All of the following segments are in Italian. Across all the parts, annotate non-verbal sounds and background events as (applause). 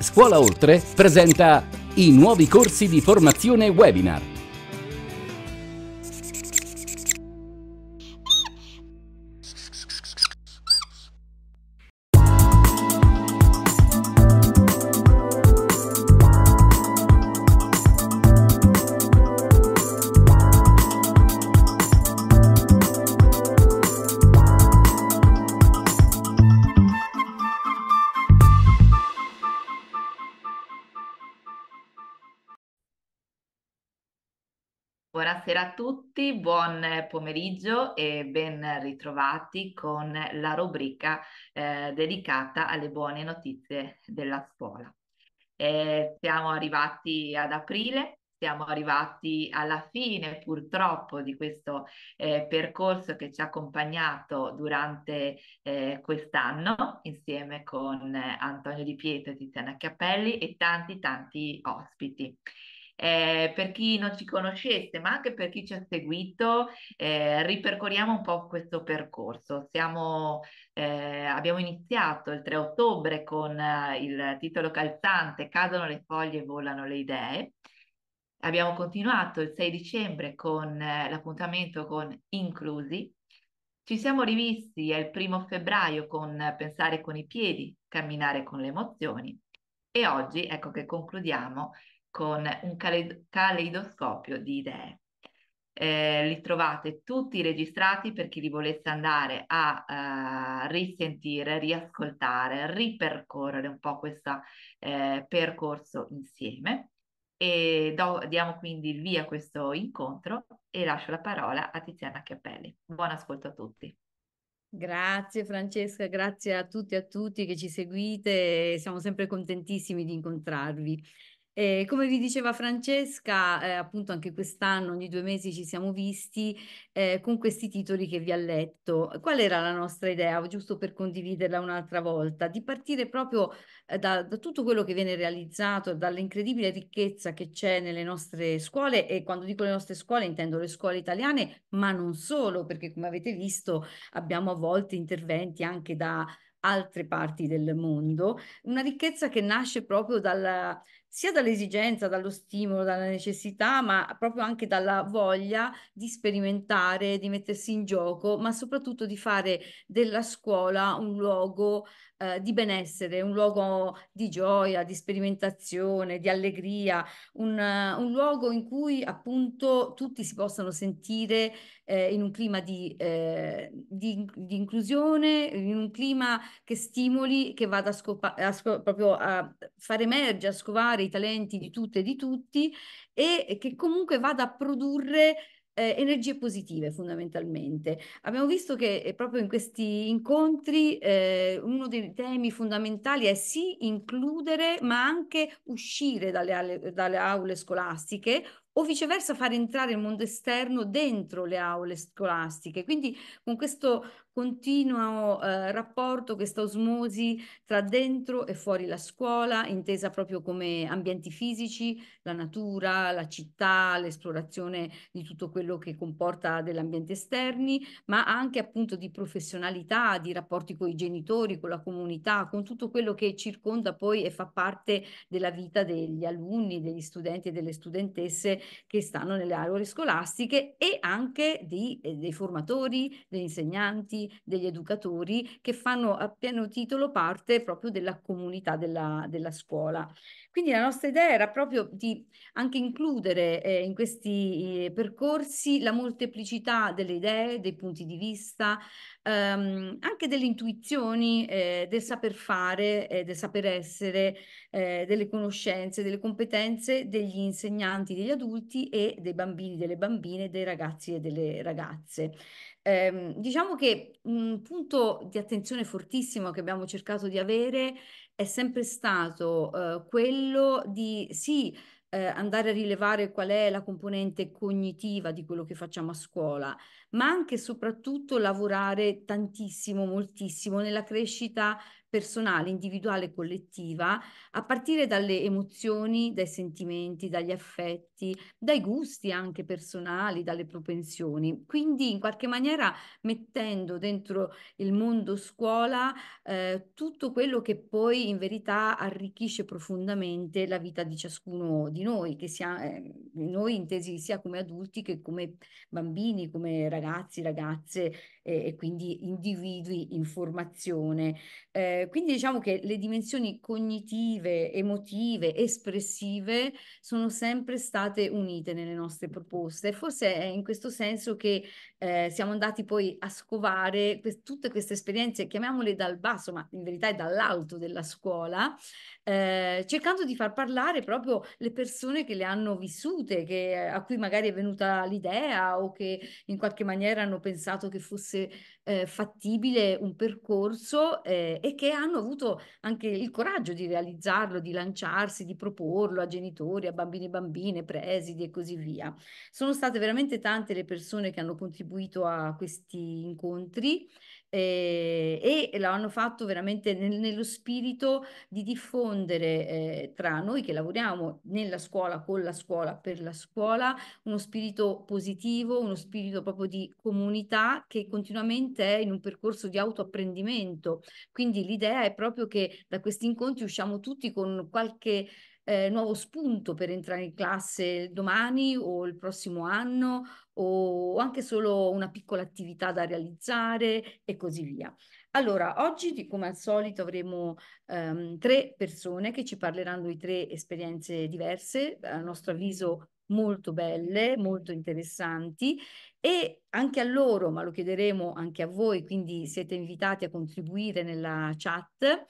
Scuola Oltre presenta i nuovi corsi di formazione webinar Buonasera a tutti, buon pomeriggio e ben ritrovati con la rubrica eh, dedicata alle buone notizie della scuola. Eh, siamo arrivati ad aprile, siamo arrivati alla fine purtroppo di questo eh, percorso che ci ha accompagnato durante eh, quest'anno insieme con Antonio Di Pietro e Tiziana Chiappelli e tanti tanti ospiti. Eh, per chi non ci conoscesse, ma anche per chi ci ha seguito, eh, ripercorriamo un po' questo percorso. Siamo, eh, abbiamo iniziato il 3 ottobre con eh, il titolo calzante Cadono le foglie, volano le idee. Abbiamo continuato il 6 dicembre con eh, l'appuntamento con Inclusi. Ci siamo rivisti il primo febbraio con Pensare con i piedi, camminare con le emozioni. E oggi ecco che concludiamo con un caleidoscopio di idee. Eh, li trovate tutti registrati per chi li volesse andare a eh, risentire, riascoltare, ripercorrere un po' questo eh, percorso insieme. E do, diamo quindi il via a questo incontro e lascio la parola a Tiziana Chiappelli. Buon ascolto a tutti. Grazie Francesca, grazie a tutti e a tutti che ci seguite, siamo sempre contentissimi di incontrarvi. Eh, come vi diceva Francesca, eh, appunto anche quest'anno, ogni due mesi ci siamo visti eh, con questi titoli che vi ha letto. Qual era la nostra idea, giusto per condividerla un'altra volta? Di partire proprio eh, da, da, tutto quello che viene realizzato, dall'incredibile ricchezza che c'è nelle nostre scuole e quando dico le nostre scuole intendo le scuole italiane, ma non solo, perché come avete visto abbiamo a volte interventi anche da altre parti del mondo, una ricchezza che nasce proprio dalla sia dall'esigenza, dallo stimolo, dalla necessità, ma proprio anche dalla voglia di sperimentare, di mettersi in gioco, ma soprattutto di fare della scuola un luogo eh, di benessere, un luogo di gioia, di sperimentazione, di allegria, un, uh, un luogo in cui appunto tutti si possano sentire eh, in un clima di, eh, di, di, inclusione, in un clima che stimoli, che vada a, scopa- a sco- proprio a far emergere, a scovare i talenti di tutte e di tutti e che comunque vada a produrre eh, energie positive fondamentalmente. Abbiamo visto che eh, proprio in questi incontri eh, uno dei temi fondamentali è sì includere ma anche uscire dalle, dalle aule scolastiche o viceversa far entrare il mondo esterno dentro le aule scolastiche. Quindi con questo continuo eh, rapporto, questa osmosi tra dentro e fuori la scuola, intesa proprio come ambienti fisici, la natura, la città, l'esplorazione di tutto quello che comporta dell'ambiente esterni, ma anche appunto di professionalità, di rapporti con i genitori, con la comunità, con tutto quello che circonda poi e fa parte della vita degli alunni, degli studenti e delle studentesse che stanno nelle aree scolastiche e anche di, eh, dei formatori, degli insegnanti, docenti, degli educatori che fanno a pieno titolo parte proprio della comunità della, della scuola. Quindi la nostra idea era proprio di anche includere eh, in questi eh, percorsi la molteplicità delle idee, dei punti di vista, ehm, anche delle intuizioni, eh, del saper fare, eh, del saper essere, eh, delle conoscenze, delle competenze degli insegnanti, degli adulti e dei bambini, delle bambine, dei ragazzi e delle ragazze. Eh, diciamo che un punto di attenzione fortissimo che abbiamo cercato di avere è sempre stato eh, quello di sì, eh, andare a rilevare qual è la componente cognitiva di quello che facciamo a scuola, ma anche e soprattutto lavorare tantissimo, moltissimo nella crescita personale, individuale e collettiva, a partire dalle emozioni, dai sentimenti, dagli affetti, dai gusti anche personali, dalle propensioni. Quindi in qualche maniera mettendo dentro il mondo scuola eh, tutto quello che poi in verità arricchisce profondamente la vita di ciascuno di noi, che sia, eh, noi intesi sia come adulti che come bambini, come ragazzi, ragazze eh, e quindi individui in formazione. Eh, eh, quindi diciamo che le dimensioni cognitive, emotive, espressive sono sempre state unite nelle nostre proposte. Forse è in questo senso che eh, siamo andati poi a scovare que- tutte queste esperienze, chiamiamole dal basso, ma in verità è dall'alto della scuola, eh, cercando di far parlare proprio le persone che le hanno vissute, che, eh, a cui magari è venuta l'idea o che in qualche maniera hanno pensato che fosse eh, fattibile un percorso eh, e che hanno avuto anche il coraggio di realizzarlo, di lanciarsi, di proporlo a genitori, a bambini e bambine, presidi e così via. Sono state veramente tante le persone che hanno contribuito contribuito a questi incontri eh, e l'hanno fatto veramente nel, nello spirito di diffondere eh, tra noi che lavoriamo nella scuola, con la scuola, per la scuola, uno spirito positivo, uno spirito proprio di comunità che continuamente è in un percorso di autoapprendimento. Quindi l'idea è proprio che da questi incontri usciamo tutti con qualche eh, nuovo spunto per entrare in classe domani o il prossimo anno o, o anche solo una piccola attività da realizzare e così via. Allora, oggi come al solito avremo ehm, tre persone che ci parleranno di tre esperienze diverse, a nostro avviso molto belle, molto interessanti e anche a loro, ma lo chiederemo anche a voi, quindi siete invitati a contribuire nella chat,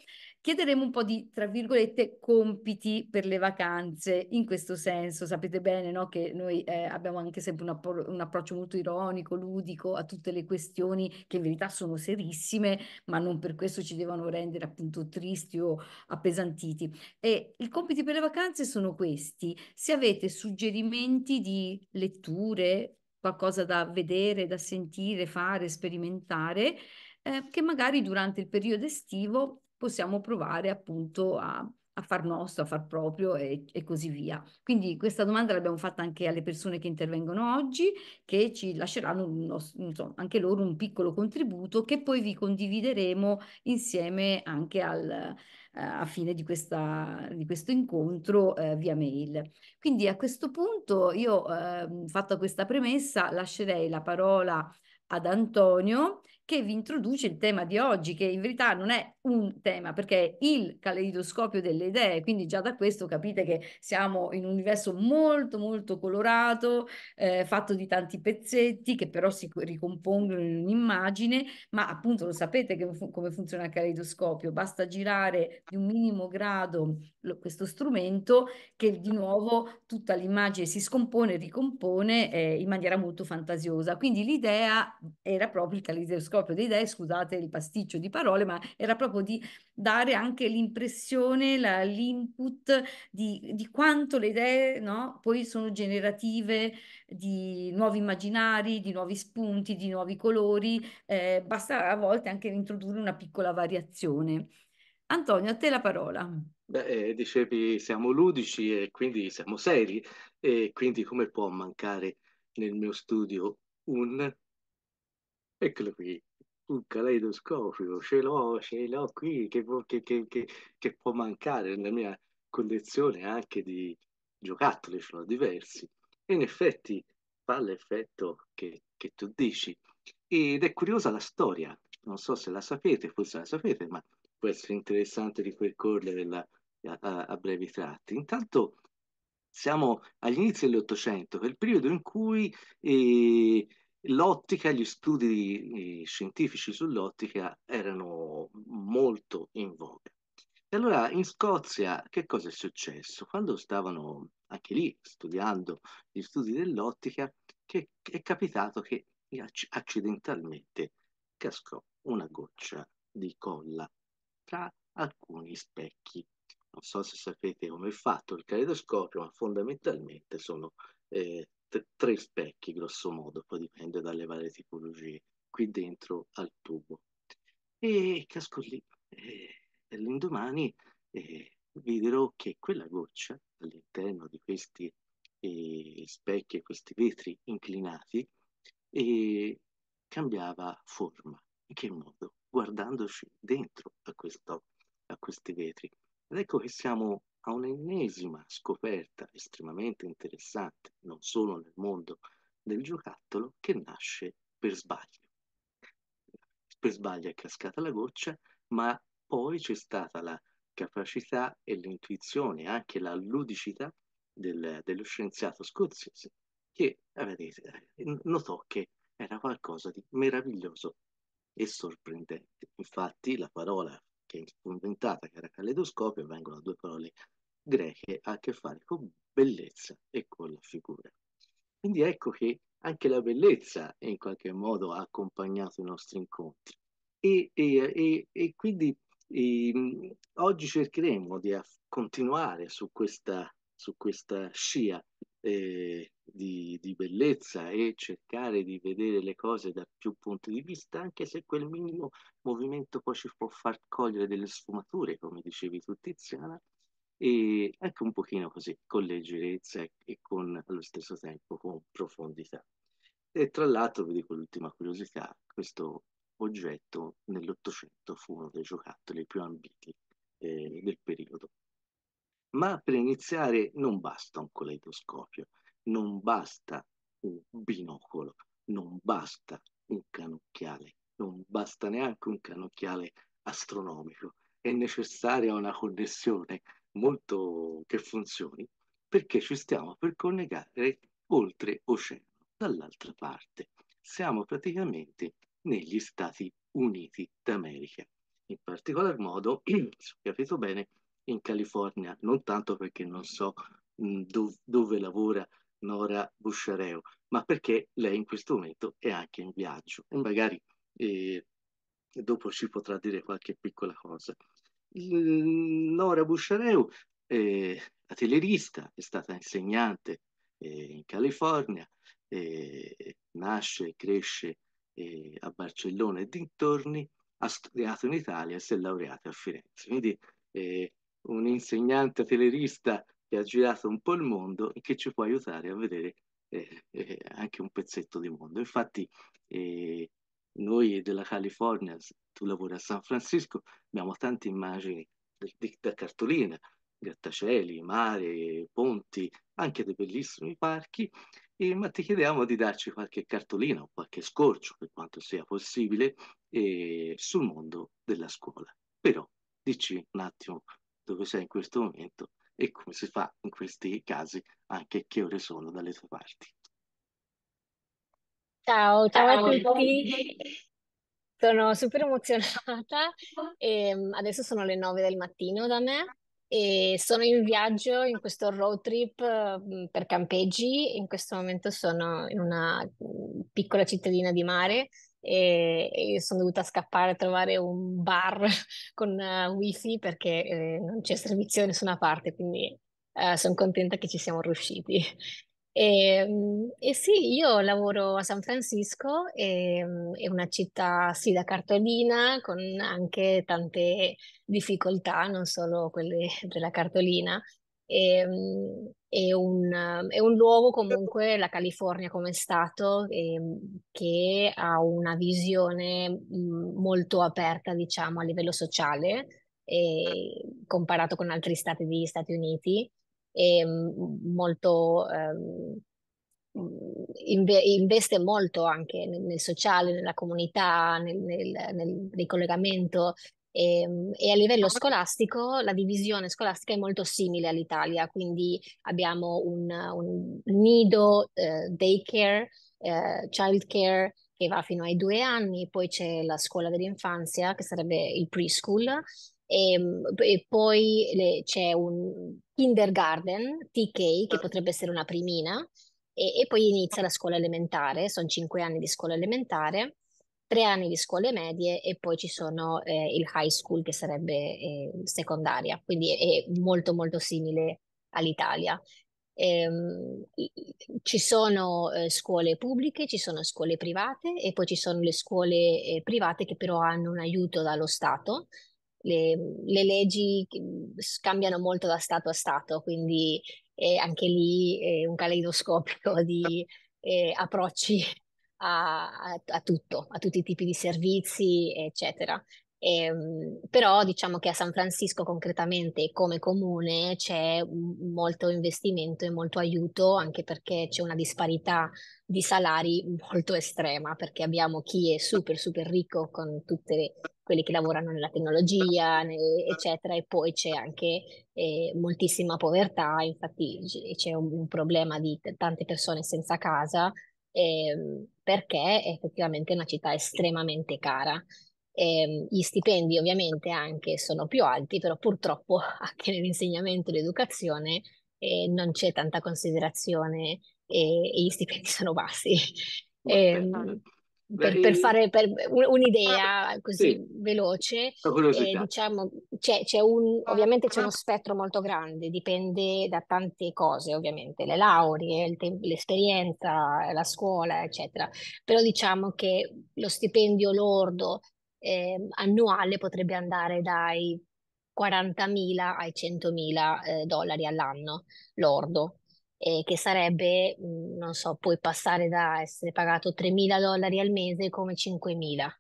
Chiederemo un po' di, tra virgolette, compiti per le vacanze, in questo senso. Sapete bene no? che noi eh, abbiamo anche sempre un, appro- un, approccio molto ironico, ludico a tutte le questioni che in verità sono serissime, ma non per questo ci devono rendere appunto tristi o appesantiti. E i compiti per le vacanze sono questi. Se avete suggerimenti di letture, qualcosa da vedere, da sentire, fare, sperimentare, eh, che magari durante il periodo estivo possiamo provare appunto a, a far nostro, a far proprio e, e, così via. Quindi questa domanda l'abbiamo fatta anche alle persone che intervengono oggi, che ci lasceranno nostro, insomma, anche loro un piccolo contributo che poi vi condivideremo insieme anche al, eh, a fine di, questa, di questo incontro eh, via mail. Quindi a questo punto io, eh, fatta questa premessa, lascerei la parola ad Antonio che vi introduce il tema di oggi, che in verità non è un tema, perché è il caleidoscopio delle idee, quindi già da questo capite che siamo in un universo molto molto colorato, eh, fatto di tanti pezzetti che però si ricompongono in un'immagine, ma appunto lo sapete che, come funziona il caleidoscopio, basta girare di un minimo grado lo, questo strumento che di nuovo tutta l'immagine si scompone e ricompone eh, in maniera molto fantasiosa. Quindi l'idea era proprio il caleidoscopio proprio di idee, scusate il pasticcio di parole, ma era proprio di dare anche l'impressione, la, l'input di, di, quanto le idee no, poi sono generative di nuovi immaginari, di nuovi spunti, di nuovi colori, eh, basta a volte anche introdurre una piccola variazione. Antonio, a te la parola. Beh, eh, dicevi siamo ludici e quindi siamo seri e quindi come può mancare nel mio studio un... Eccolo qui un caleidoscopico, ce l'ho, ce l'ho qui, che, che, che, che, può mancare nella mia collezione anche di giocattoli, ce l'ho diversi. E in effetti fa l'effetto che, che tu dici. Ed è curiosa la storia, non so se la sapete, forse la sapete, ma può essere interessante ripercorrere a, a, a brevi tratti. Intanto siamo agli inizi dell'Ottocento, quel periodo in cui... Eh, L'ottica, gli studi scientifici sull'ottica erano molto in voga. E allora in Scozia che cosa è successo? Quando stavano anche lì studiando gli studi dell'ottica, che è capitato che accidentalmente cascò una goccia di colla tra alcuni specchi. Non so se sapete come è fatto il caleidoscopio, ma fondamentalmente sono eh, tre specchi grosso modo, poi dipende dalle varie tipologie, qui dentro al tubo. E casco lì. E l'indomani eh, videro che quella goccia all'interno di questi eh, specchi e questi vetri inclinati eh, cambiava forma. In che modo? Guardandoci dentro a, questo, a questi vetri. Ed ecco che siamo a un'ennesima scoperta estremamente interessante, non solo nel mondo del giocattolo, che nasce per sbaglio. Per sbaglio è cascata la goccia, ma poi c'è stata la capacità e l'intuizione, anche la ludicità del, dello scienziato scozzese, che eh, vedete, eh, notò che era qualcosa di meraviglioso e sorprendente. Infatti la parola che è inventata, che era caleidoscopio, vengono da due parole greche ha a che fare con bellezza e con la figura. Quindi ecco che anche la bellezza in qualche modo ha accompagnato i nostri incontri. E, e, e, e quindi ehm, oggi cercheremo di continuare su questa, su questa scia eh, di, di, bellezza e cercare di vedere le cose da più punti di vista, anche se quel minimo movimento poi ci può far cogliere delle sfumature, come dicevi tu Tiziana, e anche un pochino così, con leggerezza e con allo stesso tempo con profondità. E tra l'altro vi dico l'ultima curiosità, questo oggetto nell'Ottocento fu uno dei giocattoli più ambiti eh, del periodo. Ma per iniziare non basta un caleidoscopio, non basta un binocolo, non basta un canocchiale, non basta neanche un canocchiale astronomico, è necessaria una connessione molto che funzioni, perché ci stiamo per collegare oltre oceano, dall'altra parte. Siamo praticamente negli Stati Uniti d'America, in particolar modo, (clears throat) se ho capito bene, in California, non tanto perché non so mh, mm, dov dove lavora Nora Busciareo, ma perché lei in questo momento è anche in viaggio e magari eh, dopo ci potrà dire qualche piccola cosa. Nora Buscereu è eh, atelierista, è stata insegnante eh, in California, eh, nasce e cresce a Barcellona e dintorni, ha studiato in Italia e si è laureata a Firenze. Quindi eh, un insegnante atelierista che ha girato un po' il mondo e che ci può aiutare a vedere anche un pezzetto di mondo. Infatti eh, noi della California, tu lavori a San Francisco, abbiamo tante immagini da cartolina, grattacieli, mare, ponti, anche dei bellissimi parchi, e, ma ti chiediamo di darci qualche cartolina o qualche scorcio, per quanto sia possibile, eh, sul mondo della scuola. Però dici un attimo dove sei in questo momento e come si fa in questi casi, anche che ore sono dalle tue parti. Ciao, ciao a tutti. Sono super emozionata. Ehm, adesso sono le 9 del mattino da me e sono in viaggio in questo road trip mm, per campeggi. In questo momento sono in una mm, piccola cittadina di mare e, sono dovuta scappare a trovare un bar (laughs) con eh, wifi perché eh, non c'è servizio da nessuna parte, quindi eh, sono contenta che ci siamo riusciti. Ehm, e, sì, io lavoro a San Francisco, e, ehm, è una città sì da cartolina con anche tante difficoltà, non solo quelle (laughs) della cartolina. E, ehm, è, un, è, un, luogo comunque, la California come stato, che ha una visione mhmm, molto aperta, diciamo, a livello sociale, comparato con altri stati degli Stati Uniti e mhmm, molto, um, investe molto anche nel, nel, sociale, nella comunità, nel, nel, nel ricollegamento e, ehm, e, a livello diciamo scolastico la divisione scolastica è molto simile all'Italia, quindi abbiamo un, un nido eh, daycare, eh, childcare che va fino ai due anni, poi c'è la scuola dell'infanzia che sarebbe il preschool e, ehm, e poi le, c'è un kindergarten, TK, che potrebbe essere una primina, e, e poi inizia la scuola elementare, sono cinque anni di scuola elementare, tre anni di scuole medie e poi ci sono eh, il high school che sarebbe eh, secondaria, quindi è, è molto molto simile all'Italia. Ehm, ci sono eh, scuole pubbliche, ci sono scuole private e poi ci sono le scuole eh, private che però hanno un aiuto dallo Stato le, le leggi cambiano molto da Stato a Stato, quindi è eh, anche lì eh, un caleidoscopico di eh, approcci a, a, tutto, a tutti i tipi di servizi, eccetera. Ehm, però diciamo che a San Francisco concretamente come comune c'è molto investimento e molto aiuto anche perché c'è una disparità di salari molto estrema perché abbiamo chi è super super ricco con tutti quelli che lavorano nella tecnologia eccetera e poi c'è anche eh, moltissima povertà infatti c'è un, un problema di t- tante persone senza casa ehm, perché effettivamente è una città estremamente cara eh, gli stipendi ovviamente anche sono più alti, però purtroppo (laughs) anche nell'insegnamento e l'educazione eh, non c'è tanta considerazione e, e gli stipendi (laughs) sono bassi. Ehm, per, per, fare per un'idea ah, così sì, veloce, eh, diciamo, c'è, c'è un, ovviamente c'è uno spettro molto grande, dipende da tante cose, ovviamente, le lauree, te- l'esperienza, la scuola, eccetera. Però diciamo che lo stipendio lordo eh, annuale potrebbe andare dai 40.000 ai 100.000 eh, dollari all'anno lordo, eh, che sarebbe, mm, non so, puoi passare da essere pagato 3.000 dollari al mese come 5.000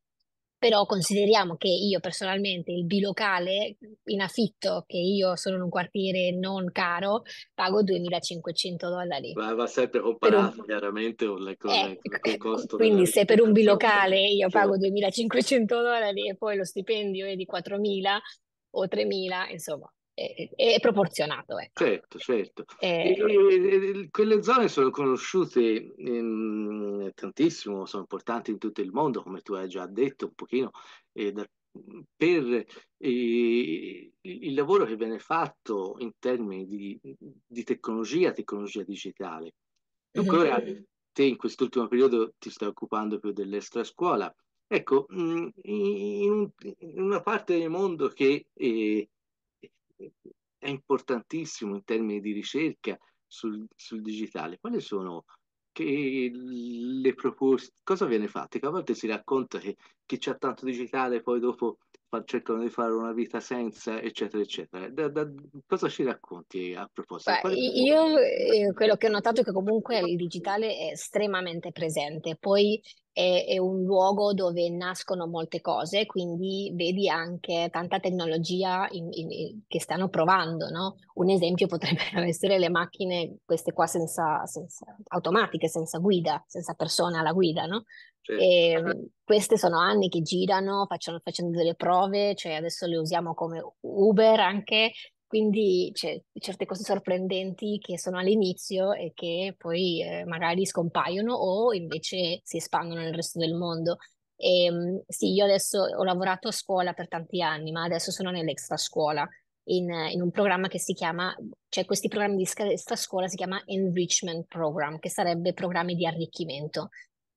però consideriamo che io personalmente il bilocale in affitto, che io sono in un quartiere non caro, pago 2.500 dollari. Ma va sempre comparato un... chiaramente con le cose, eh, eh costo. Quindi se per un bilocale io pago 2.500 dollari e poi lo stipendio è di 4.000 o 3.000, insomma, è, è proporzionato. Ecco. Certo, certo. Eh, e... E, e, quelle zone sono conosciute ehm, tantissimo, sono importanti in tutto il mondo, come tu hai già detto un pochino, eh, da, per eh, il lavoro che viene fatto in termini di, di tecnologia, tecnologia digitale. Dunque mm-hmm. ora te in quest'ultimo periodo ti stai occupando più dell'estrascuola. Ecco, mm, in, in, una parte del mondo che eh, è importantissimo in termini di ricerca sul, sul digitale. Quali sono che le proposte, cosa viene fatto? Che a volte si racconta che chi c'ha tanto digitale poi dopo cercano di fare una vita senza, eccetera, eccetera. Da, da, cosa ci racconti a proposito? Beh, io eh, quello che ho notato è che comunque il digitale è estremamente presente, poi è, è, un luogo dove nascono molte cose, quindi vedi anche tanta tecnologia in, in, che stanno provando, no? Un esempio potrebbero (laughs) essere le macchine, queste qua senza, senza, automatiche, senza guida, senza persona alla guida, no? E, ehm, queste sono anni che girano, facciano, facendo delle prove, cioè adesso le usiamo come Uber anche, quindi c'è cioè, certe cose sorprendenti che sono all'inizio e che poi eh, magari scompaiono o invece si espandono nel resto del mondo. E, ehm, sì, io adesso ho lavorato a scuola per tanti anni, ma adesso sono nell'extra scuola. In, in, un programma che si chiama, cioè questi programmi di scuola si chiama Enrichment Program, che sarebbe programmi di arricchimento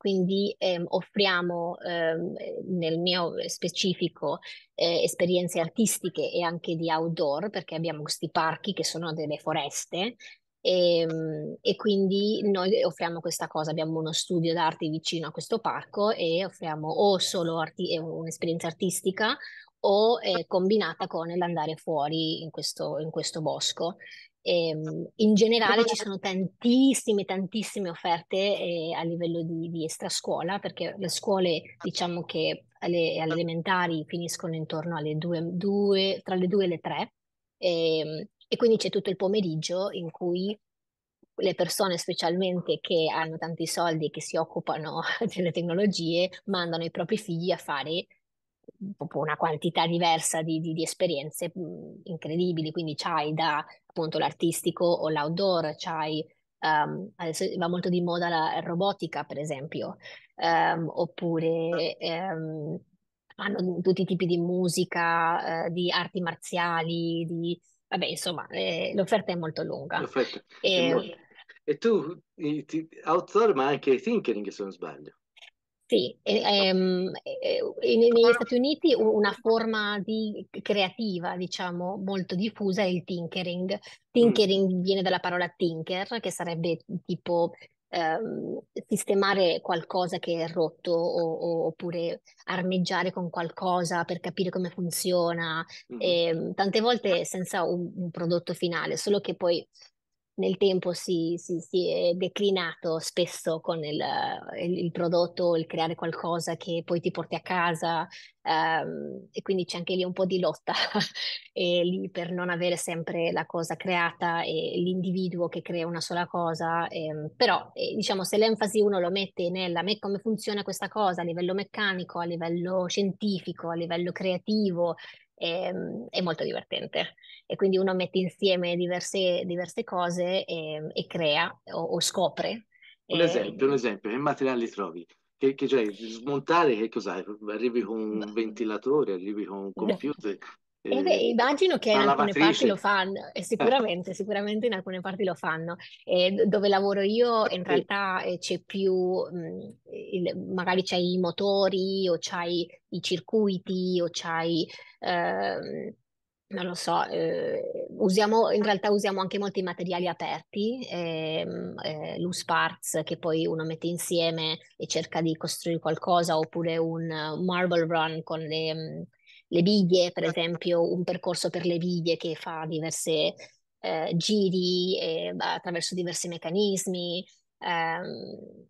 quindi ehm, offriamo ehm, nel mio specifico eh, esperienze artistiche e anche di outdoor perché abbiamo questi parchi che sono delle foreste e, ehm, e, quindi noi offriamo questa cosa, abbiamo uno studio d'arte vicino a questo parco e offriamo o solo arti- un'esperienza artistica o eh, combinata con l'andare fuori in questo, in questo bosco. E, ehm, in generale ci sono tantissime, tantissime offerte eh, a livello di, di extrascuola, perché le scuole, diciamo che alle, alle elementari finiscono intorno alle 2, tra le 2 e le 3, e, ehm, e quindi c'è tutto il pomeriggio in cui le persone specialmente che hanno tanti soldi e che si occupano (laughs) delle tecnologie mandano i propri figli a fare una quantità diversa di, di, di esperienze mm, incredibili, quindi c'hai da appunto l'artistico o l'outdoor, c'hai Um, adesso va molto di moda la robotica, per esempio, um, oppure um, hanno tutti i tipi di musica, uh, di arti marziali, di... vabbè, insomma, eh, l'offerta è molto lunga. L'offerta. E, e tu, eh, outdoor, ma anche thinking, se non sbaglio. Sì, ehm, negli Stati Uniti una forma di creativa, diciamo, molto diffusa è il tinkering. Mm. Tinkering mm. viene dalla parola tinker, che sarebbe tipo ehm, sistemare qualcosa che è rotto o, o, oppure armeggiare con qualcosa per capire come funziona, mm. Mm-hmm. e, ehm, tante volte senza un, un prodotto finale, solo che poi nel tempo si, si, si, è declinato spesso con il, il, il, prodotto, il creare qualcosa che poi ti porti a casa um, e quindi c'è anche lì un po' di lotta (laughs) e lì per non avere sempre la cosa creata e l'individuo che crea una sola cosa, e, ehm, però e, eh, diciamo se l'enfasi uno lo mette nella me- come funziona questa cosa a livello meccanico, a livello scientifico, a livello creativo, è, ehm, è molto divertente. E quindi uno mette insieme diverse, diverse cose e, ehm, e, crea o, o scopre. Un e... Ehm, esempio, un esempio, che materiali trovi? Che, che cioè, smontare che cos'hai? Arrivi con un ventilatore, arrivi con un computer, eh, beh, immagino che in alcune parti lo fanno, e eh, eh. sicuramente, sicuramente in alcune parti lo fanno. E dove lavoro io in realtà eh, c'è più, mh, mhmm, il, magari c'hai i motori o c'hai i circuiti o c'hai, eh, non lo so, usiamo, in realtà usiamo anche molti materiali aperti, ehm, loose parts che poi uno mette insieme e cerca di costruire qualcosa oppure un marble run con le... Mhmm, le biglie, per certo. esempio un percorso per le biglie che fa diversi eh, giri e, eh, attraverso diversi meccanismi, ehm,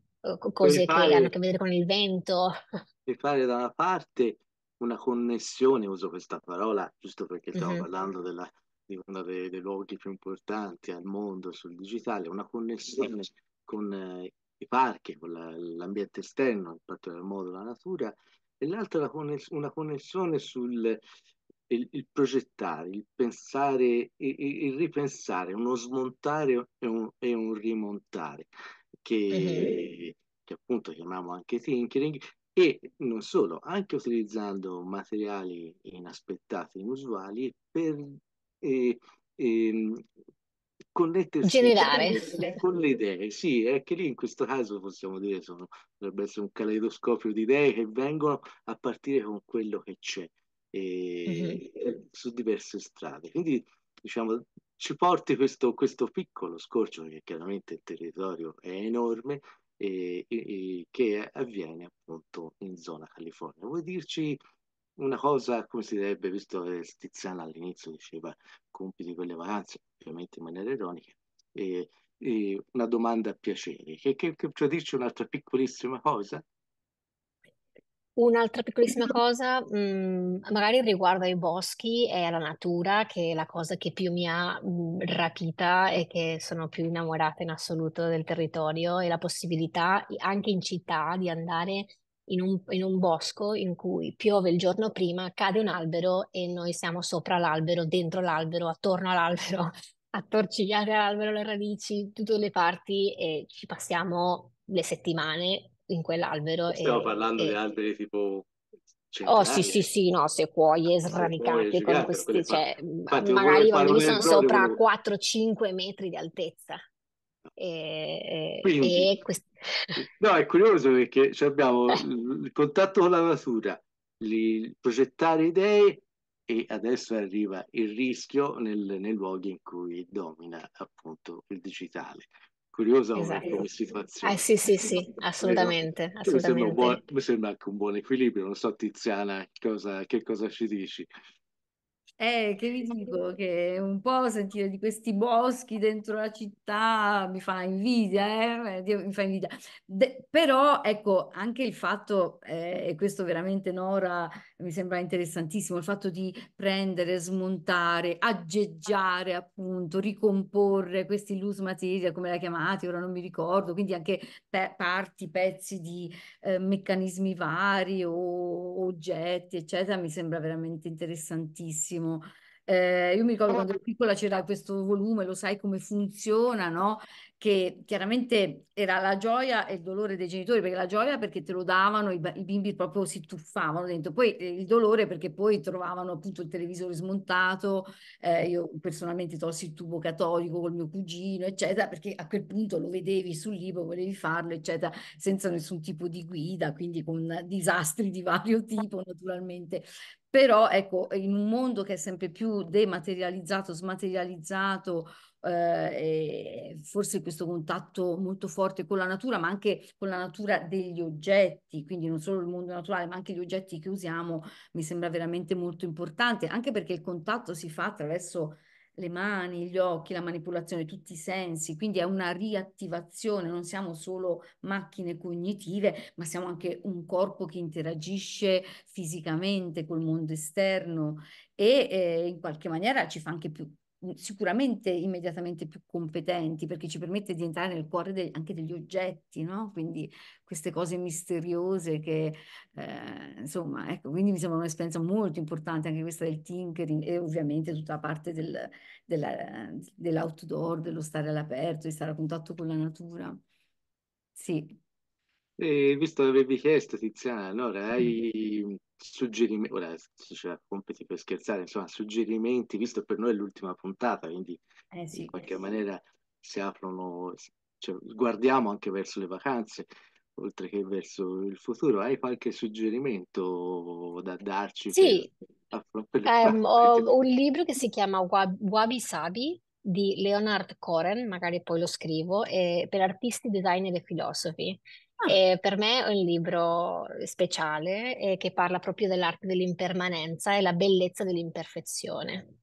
cose fare, che hanno a che vedere con il vento. (laughs) Per fare da una parte una connessione, uso questa parola giusto perché stiamo mm-hmm. parlando della, di uno dei, dei, luoghi più importanti al mondo sul digitale, una connessione con eh, i parchi, con la, l'ambiente esterno, in particolar modo la natura, e l'altra una connessione sul il, il progettare, il pensare, il, il, ripensare, uno smontare e un, e un rimontare, che, uh-huh. che appunto chiamiamo anche tinkering, e non solo, anche utilizzando materiali inaspettati, inusuali, per, eh, eh, connettersi Generare. (laughs) con le idee. Sì, è che lì in questo caso possiamo dire sono, dovrebbe essere un caleidoscopio di idee che vengono a partire con quello che c'è e, mm-hmm. su diverse strade. Quindi diciamo ci porti questo, questo piccolo scorcio, che chiaramente il territorio è enorme, e, e, che avviene appunto in zona California. Vuoi dirci una cosa, come si direbbe, visto che Tiziana all'inizio diceva compiti per le vacanze, ovviamente in maniera ironica, eh, eh, una domanda a piacere, che, che, che cioè dirci un'altra piccolissima cosa? Un'altra piccolissima cosa, mh, mm, magari riguardo ai boschi e alla natura, che è la cosa che più mi ha mh, mm, rapita e che sono più innamorata in assoluto del territorio e la possibilità anche in città di andare in un, in un, bosco in cui piove il giorno prima, cade un albero e noi siamo sopra l'albero, dentro l'albero, attorno all'albero, attorcigliate (laughs) all'albero le radici, tutte le parti e ci passiamo le settimane in quell'albero. Stiamo e, parlando e... di alberi tipo Centinaia. Oh sì sì sì, no, cuoie sradicate, con questi, cioè, Infatti, magari i sono sopra 4-5 metri di altezza. E, Quindi, e quest... No, è curioso perché abbiamo (laughs) il contatto con la natura, il progettare idee e adesso arriva il rischio nel, nei luoghi in cui domina appunto il digitale. Curiosa esatto. come situazione. Eh, sì, sì, sì, (laughs) assolutamente. Eh, assolutamente. Mi, sembra buon, mi, sembra anche un buon equilibrio. Non so Tiziana cosa, che cosa ci dici. Eh, che vi dico, che un po' sentire di questi boschi dentro la città mi fa invidia, eh? Mi fa invidia. De- però ecco, anche il fatto, eh, e questo veramente Nora mi sembra interessantissimo, il fatto di prendere, smontare, aggeggiare appunto, ricomporre questi loose materia, come la chiamati, ora non mi ricordo, quindi anche pe- parti, pezzi di eh, meccanismi vari o oggetti, eccetera, mi sembra veramente interessantissimo eh, io mi ricordo quando ero piccola c'era questo volume, lo sai come funziona, no? Che chiaramente era la gioia e il dolore dei genitori, perché la gioia perché te lo davano, i, i bimbi proprio si tuffavano dentro, poi eh, il dolore perché poi trovavano appunto il televisore smontato, eh, io personalmente tolsi il tubo catodico col mio cugino, eccetera, perché a quel punto lo vedevi sul libro, volevi farlo, eccetera, senza nessun tipo di guida, quindi con disastri di (laughs) vario tipo naturalmente. Però ecco, in un mondo che è sempre più dematerializzato, smaterializzato, eh, forse questo contatto molto forte con la natura, ma anche con la natura degli oggetti, quindi non solo il mondo naturale, ma anche gli oggetti che usiamo, mi sembra veramente molto importante, anche perché il contatto si fa attraverso le mani, gli occhi, la manipolazione, tutti i sensi, quindi è una riattivazione, non siamo solo macchine cognitive, ma siamo anche un corpo che interagisce fisicamente col mondo esterno e eh, in qualche maniera ci fa anche più Mhmm, sicuramente immediatamente più competenti perché ci permette di entrare nel cuore de anche degli oggetti, no? quindi queste cose misteriose che eh, insomma, ecco, quindi mi sembra un'esperienza molto importante anche questa del tinkering e ovviamente tutta la parte del, dell'outdoor, dello stare all'aperto, di stare a contatto con la natura. Sì. Eh, visto che avevi chiesto Tiziana, allora hai... Mm suggerimenti, ora si c'è compiti per scherzare, insomma, suggerimenti, visto per noi è l'ultima puntata, quindi eh sì, in eh qualche sì. maniera si aprono, cioè, guardiamo anche verso le vacanze, oltre che verso il futuro. Hai qualche suggerimento da darci? Sì, per, per um, ehm, ho un libro che si chiama Wabi Sabi di Leonard Coren, magari poi lo scrivo, eh, per artisti, designer e filosofi. Ah. E per me è un libro speciale eh, che parla proprio dell'arte dell'impermanenza e la bellezza dell'imperfezione.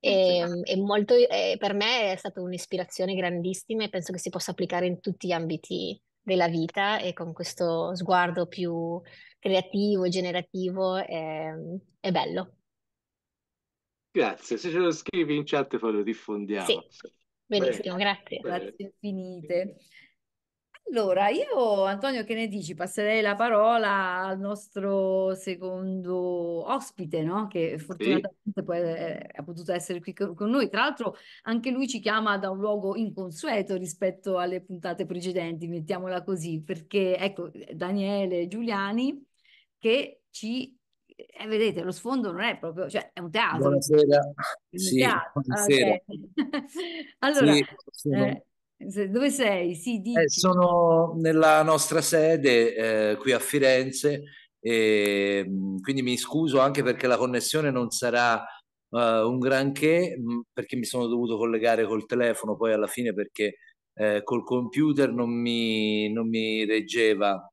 E, e ehm, molto, eh, per me è stata un'ispirazione grandissima e penso che si possa applicare in tutti gli ambiti della vita e con questo sguardo più creativo, generativo, è, ehm, è bello. Grazie, se ce lo scrivi in chat poi lo diffondiamo. Sì, benissimo, Bene. grazie. Grazie infinite. Allora, io Antonio, che ne dici? Passerei la parola al nostro secondo ospite, no? Che fortunatamente poi è, eh, potuto essere qui con noi. Tra l'altro, anche lui ci chiama da un luogo inconsueto rispetto alle puntate precedenti, mettiamola così, perché ecco Daniele Giuliani che ci eh, vedete, lo sfondo non è proprio, cioè è un teatro. Buonasera. È un sì, teatro. Ah, buonasera. Okay. (laughs) allora, sì, eh, dove sei? Sì, eh, sono nella nostra sede eh, qui a Firenze e mm, quindi mi scuso anche perché la connessione non sarà uh, un granché mm, perché mi sono dovuto collegare col telefono poi alla fine perché eh, col computer non mi, non mi reggeva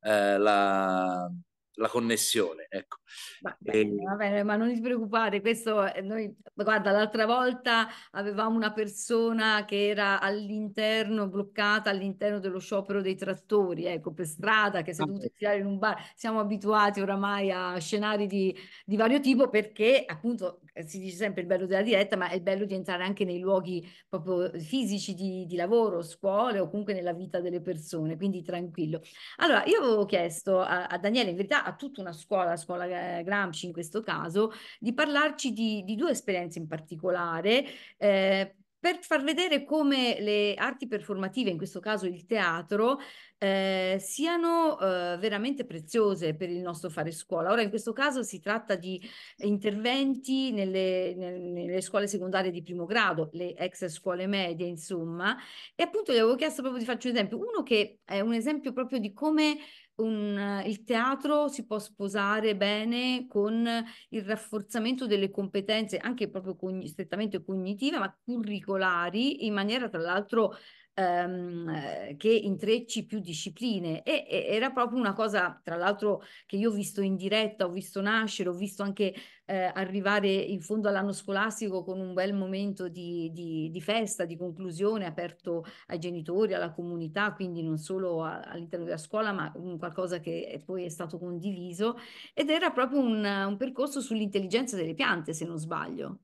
eh, la, la connessione. Ecco. Va bene, va ma non vi preoccupate, questo eh, noi, guarda, l'altra volta avevamo una persona che era all'interno, bloccata all'interno dello sciopero dei trattori, ecco, per strada, che si è ah. dovuta tirare in un bar. Siamo abituati oramai a scenari di, di vario tipo perché appunto eh, si dice sempre il bello della diretta, ma è il bello di entrare anche nei luoghi proprio fisici di, di lavoro, scuole o comunque nella vita delle persone, quindi tranquillo. Allora, io avevo chiesto a, a Daniele, in verità a tutta una scuola, la scuola eh, eh, Gramsci in questo caso, di parlarci di, di due esperienze in particolare. Eh, per far vedere come le arti performative, in questo caso il teatro, eh, siano eh, veramente preziose per il nostro fare scuola. Ora, in questo caso si tratta di interventi nelle, nelle scuole secondarie di primo grado, le ex scuole medie, insomma. E appunto gli avevo chiesto proprio di farci un esempio, uno che è un esempio proprio di come un, il teatro si può sposare bene con il rafforzamento delle competenze anche proprio cogn- strettamente cognitive ma curricolari in maniera tra l'altro ehm, eh, che intrecci più discipline e, e, era proprio una cosa tra l'altro che io ho visto in diretta, ho visto nascere, ho visto anche eh, arrivare in fondo all'anno scolastico con un bel momento di, di, di, festa, di conclusione aperto ai genitori, alla comunità, quindi non solo a, all'interno della scuola ma un qualcosa che poi è stato condiviso ed era proprio un, un percorso sull'intelligenza delle piante se non sbaglio.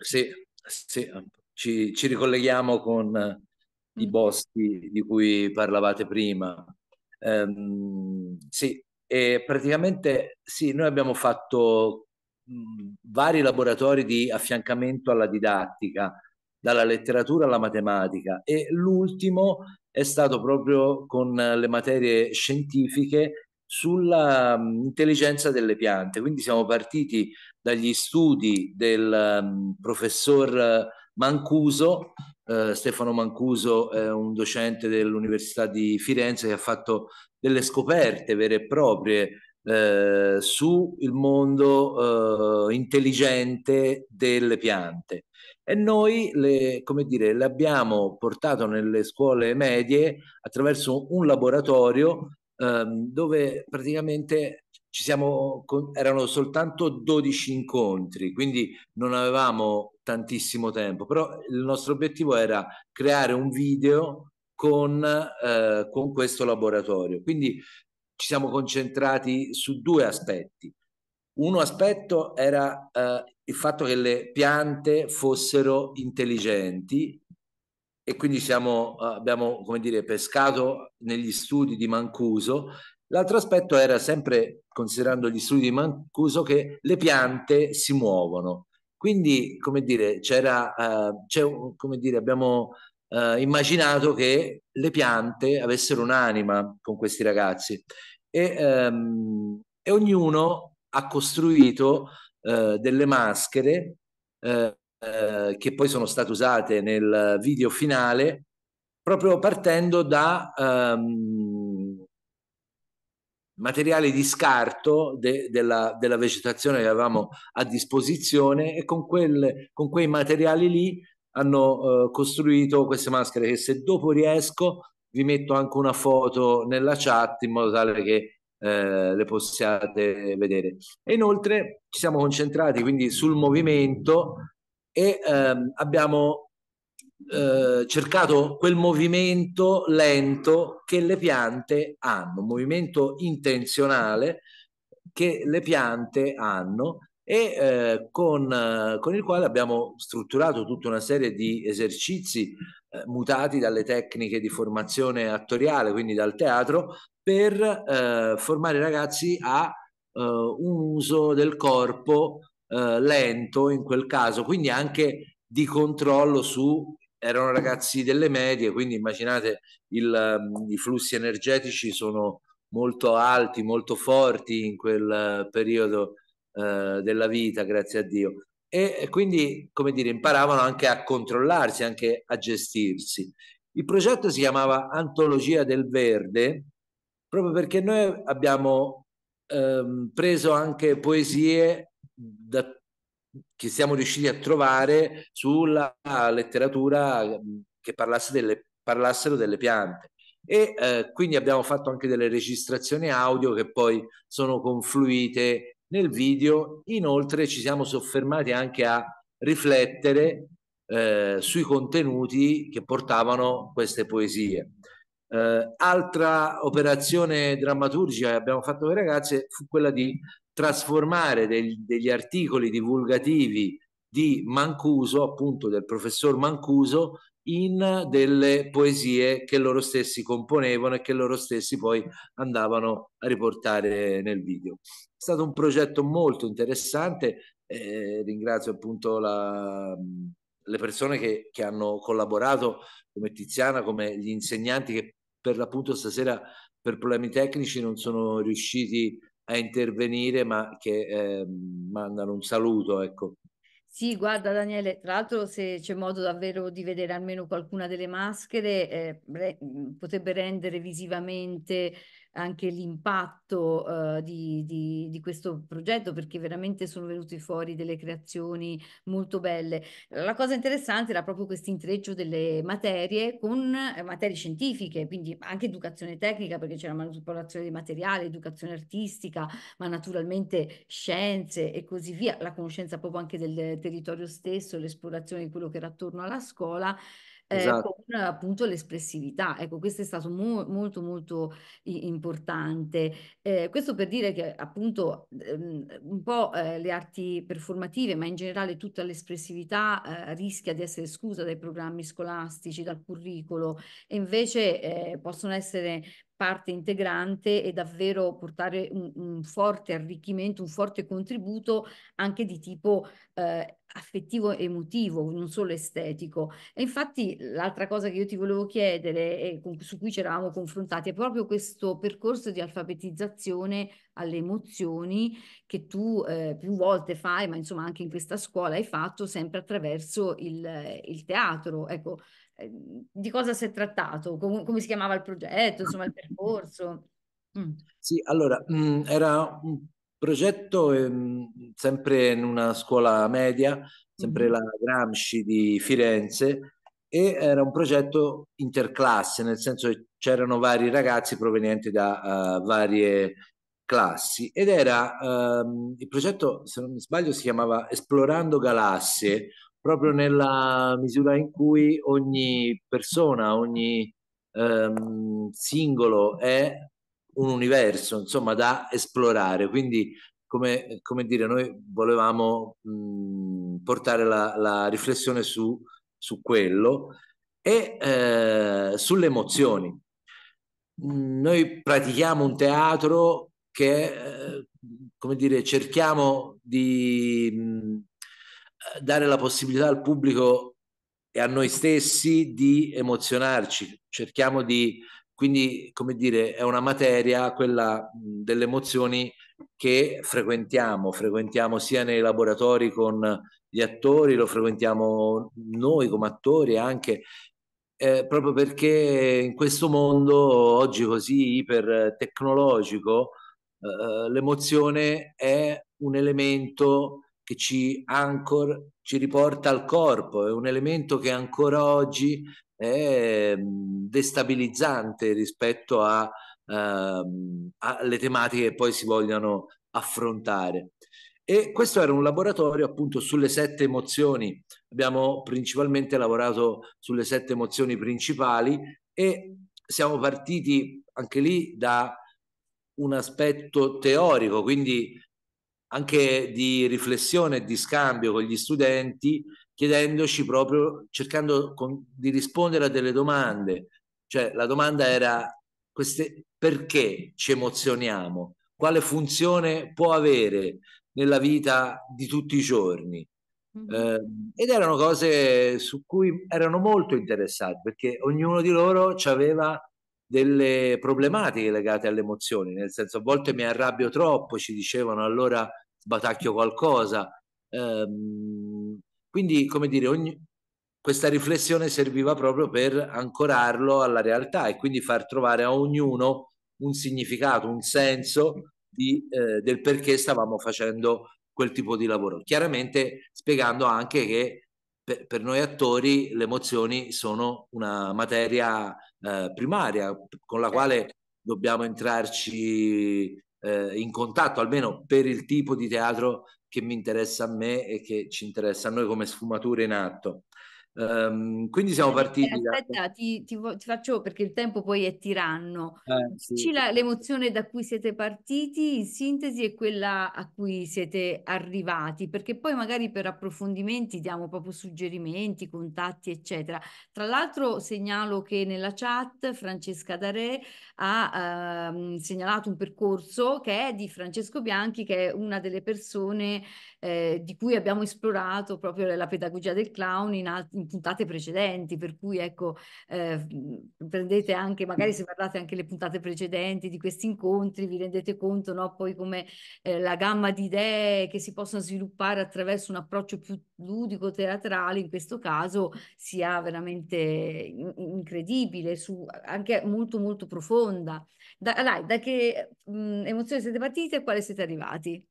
Sì, sì, ci, ci ricolleghiamo con i mm. boschi di cui parlavate prima. Um, sì, e praticamente sì, noi abbiamo fatto vari laboratori di affiancamento alla didattica, dalla letteratura alla matematica e l'ultimo è stato proprio con le materie scientifiche sull'intelligenza delle piante. Quindi siamo partiti dagli studi del um, professor Mancuso eh, Stefano Mancuso è un docente dell'Università di Firenze che ha fatto delle scoperte vere e proprie eh, sul mondo eh, intelligente delle piante e noi le, come dire, le abbiamo portato nelle scuole medie attraverso un laboratorio ehm, dove praticamente ci siamo, erano soltanto 12 incontri, quindi non avevamo tantissimo tempo, però il nostro obiettivo era creare un video con, eh, con questo laboratorio. Quindi ci siamo concentrati su due aspetti. Uno aspetto era eh, il fatto che le piante fossero intelligenti e quindi siamo, abbiamo come dire, pescato negli studi di Mancuso. L'altro aspetto era sempre, considerando gli studi di Mancuso, che le piante si muovono. Quindi, come dire, c'era, eh, c'è, come dire abbiamo eh, immaginato che le piante avessero un'anima con questi ragazzi e, ehm, e ognuno ha costruito eh, delle maschere eh, eh, che poi sono state usate nel video finale proprio partendo da... Ehm, materiali di scarto de, della, della, vegetazione che avevamo a disposizione e con, quel, con quei materiali lì hanno eh, costruito queste maschere che se dopo riesco vi metto anche una foto nella chat in modo tale che eh, le possiate vedere. E inoltre ci siamo concentrati quindi sul movimento e ehm, abbiamo eh, cercato quel movimento lento che le piante hanno, un movimento intenzionale che le piante hanno e eh, con, eh, con, il quale abbiamo strutturato tutta una serie di esercizi eh, mutati dalle tecniche di formazione attoriale, quindi dal teatro, per eh, formare i ragazzi a eh, un uso del corpo lento in quel caso, quindi anche di controllo su erano ragazzi delle medie, quindi immaginate il, mm, i flussi energetici sono molto alti, molto forti in quel eh, periodo eh, della vita, grazie a Dio. E, quindi, come dire, imparavano anche a controllarsi, anche a gestirsi. Il progetto si chiamava Antologia del Verde, proprio perché noi abbiamo ehm, preso anche poesie da che siamo riusciti a trovare sulla letteratura che parlasse delle, parlassero delle piante. E eh, quindi abbiamo fatto anche delle registrazioni audio che poi sono confluite nel video. Inoltre ci siamo soffermati anche a riflettere eh, sui contenuti che portavano queste poesie. Eh, altra operazione drammaturgica che abbiamo fatto con le ragazze fu quella di trasformare degli, degli articoli divulgativi di Mancuso, appunto del professor Mancuso, in delle poesie che loro stessi componevano e che loro stessi poi andavano a riportare nel video. È stato un progetto molto interessante, eh, ringrazio appunto la, le persone che, che, hanno collaborato, come Tiziana, come gli insegnanti che per l'appunto stasera per problemi tecnici non sono riusciti a intervenire, ma che eh, mandano un saluto. Ecco. Sì, guarda Daniele, tra l'altro se c'è modo davvero di vedere almeno qualcuna delle maschere, eh, re- potrebbe rendere visivamente anche l'impatto eh, di, di, di, questo progetto perché veramente sono venuti fuori delle creazioni molto belle. La cosa interessante era proprio questo intreccio delle materie con eh, materie scientifiche, quindi anche educazione tecnica perché c'era manipolazione di materiale, educazione artistica, ma naturalmente scienze e così via, la conoscenza proprio anche del territorio stesso, l'esplorazione di quello che era attorno alla scuola eh, esatto. con appunto l'espressività. Ecco, questo è stato mo- molto molto i- importante. Eh, questo per dire che appunto ehm, un po' eh, le arti performative, ma in generale tutta l'espressività eh, rischia di essere esclusa dai programmi scolastici, dal curriculum, e invece eh, possono essere parte integrante e davvero portare un, un forte arricchimento, un forte contributo anche di tipo eh, affettivo emotivo, non solo estetico. E infatti l'altra cosa che io ti volevo chiedere e con, su cui ci eravamo confrontati è proprio questo percorso di alfabetizzazione alle emozioni che tu eh, più volte fai, ma insomma anche in questa scuola hai fatto sempre attraverso il, il teatro. Ecco, Ehm, di cosa si è trattato, com- come si chiamava il progetto, insomma il percorso. Mm. Sì, allora mh, mm, era un progetto ehm, sempre in una scuola media, sempre mm la Gramsci di Firenze, e era un progetto interclasse, nel senso che c'erano vari ragazzi provenienti da uh, varie classi ed era um, il progetto, se non mi sbaglio, si chiamava Esplorando Galassie proprio nella misura in cui ogni persona, ogni ehm, singolo è un universo, insomma, da esplorare. Quindi, come, come dire, noi volevamo mh, mhmm, portare la, la, riflessione su, su quello e eh, sulle emozioni. Noi pratichiamo un teatro che, eh, come dire, cerchiamo di... Mh, mhmm, eh, dare la possibilità al pubblico e a noi stessi di emozionarci. Cerchiamo di, quindi, come dire, è una materia, quella delle emozioni che frequentiamo, frequentiamo sia nei laboratori con gli attori, lo frequentiamo noi come attori anche, eh, proprio perché in questo mondo oggi così ipertecnologico eh, eh, l'emozione è un elemento che ci anchor, ci riporta al corpo, è un elemento che ancora oggi è mm, destabilizzante rispetto a, ehm, alle tematiche che poi si vogliono affrontare. E questo era un laboratorio appunto sulle sette emozioni. Abbiamo principalmente lavorato sulle sette emozioni principali e siamo partiti anche lì da un aspetto teorico, quindi anche di riflessione e di scambio con gli studenti, chiedendoci proprio, cercando con, di rispondere a delle domande. Cioè la domanda era queste, perché ci emozioniamo? Quale funzione può avere nella vita di tutti i giorni? Eh, ed erano cose su cui erano molto interessati perché ognuno di loro aveva delle problematiche legate alle emozioni, nel senso a volte mi arrabbio troppo, ci dicevano allora sbatacchio qualcosa. Ehm, quindi, come dire, ogni, questa riflessione serviva proprio per ancorarlo alla realtà e quindi far trovare a ognuno un significato, un senso di, eh, del perché stavamo facendo quel tipo di lavoro. Chiaramente spiegando anche che per, per noi attori le emozioni sono una materia eh, primaria con la quale dobbiamo entrarci eh, in contatto, almeno per il tipo di teatro che mi interessa a me e che ci interessa a noi come sfumature in atto. Um, quindi siamo cioè, eh, partiti. Aspetta, da... ti, ti, ti, faccio perché il tempo poi è tiranno. Eh, sì. la, l'emozione da cui siete partiti, in sintesi, e quella a cui siete arrivati, perché poi magari per approfondimenti diamo proprio suggerimenti, contatti, eccetera. Tra l'altro, segnalo che nella chat Francesca Dare ha ehm, segnalato un percorso che è di Francesco Bianchi, che è una delle persone eh, di cui abbiamo esplorato proprio la pedagogia del clown in, alt- in puntate precedenti, per cui ecco, eh, prendete anche, magari se guardate anche le puntate precedenti di questi incontri, vi rendete conto no, poi come eh, la gamma di idee che si possono sviluppare attraverso un approccio più ludico, teatrale, in questo caso sia veramente in- incredibile, su, anche molto molto profonda. Da, dai, da che mh, emozione siete partiti e quale siete arrivati?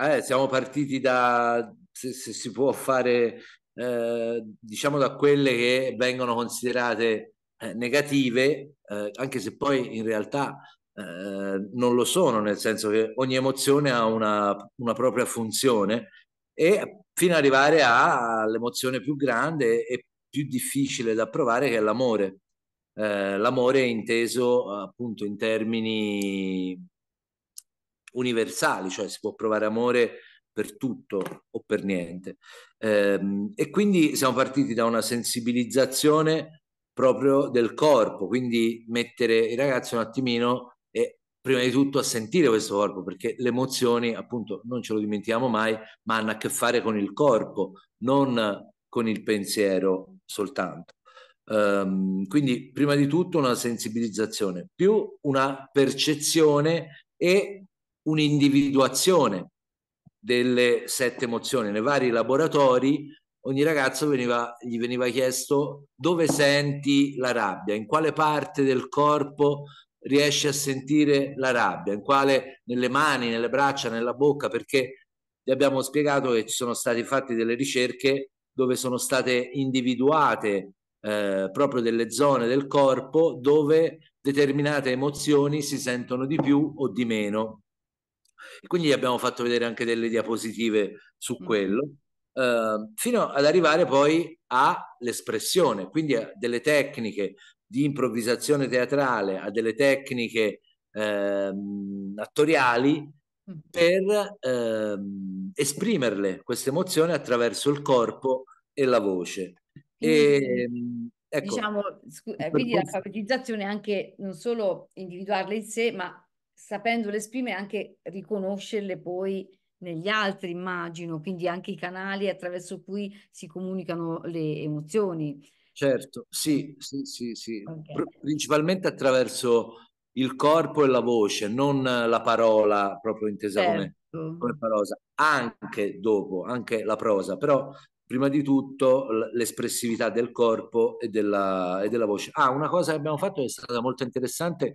Eh, siamo partiti da, se, se si può fare, eh, diciamo da quelle che vengono considerate eh, negative, eh, anche se poi in realtà eh, non lo sono, nel senso che ogni emozione ha una, una propria funzione e fino ad arrivare all'emozione più grande e più difficile da provare che è l'amore. Eh, l'amore è inteso appunto in termini universali, cioè si può provare amore per tutto o per niente. Ehm, e quindi siamo partiti da una sensibilizzazione proprio del corpo, quindi mettere i ragazzi un attimino e prima di tutto a sentire questo corpo, perché le emozioni, appunto, non ce lo dimentichiamo mai, ma hanno a che fare con il corpo, non con il pensiero soltanto. Um, quindi prima di tutto una sensibilizzazione, più una percezione e un'individuazione delle sette emozioni. Nei vari laboratori ogni ragazzo veniva, gli veniva chiesto dove senti la rabbia, in quale parte del corpo riesci a sentire la rabbia, in quale nelle mani, nelle braccia, nella bocca, perché gli abbiamo spiegato che ci sono stati fatti delle ricerche dove sono state individuate eh, proprio delle zone del corpo dove determinate emozioni si sentono di più o di meno. E quindi gli abbiamo fatto vedere anche delle diapositive su mm. quello, eh, fino ad arrivare poi all'espressione, quindi a delle tecniche di improvvisazione teatrale, a delle tecniche eh, attoriali mm. per eh, esprimerle queste emozioni attraverso il corpo e la voce. E, eh, mm, ecco, diciamo, eh, quindi la è anche non solo individuarle in sé, ma sapendole esprimere, anche riconoscerle poi negli altri, immagino, quindi anche i canali attraverso cui si comunicano le emozioni. Certo, sì, mm. sì, sì, sì. Okay. principalmente attraverso il corpo e la voce, non la parola proprio intesa certo. come, parola anche dopo, anche la prosa, però prima di tutto l'espressività del corpo e della, e della voce. Ah, una cosa che abbiamo fatto è stata molto interessante,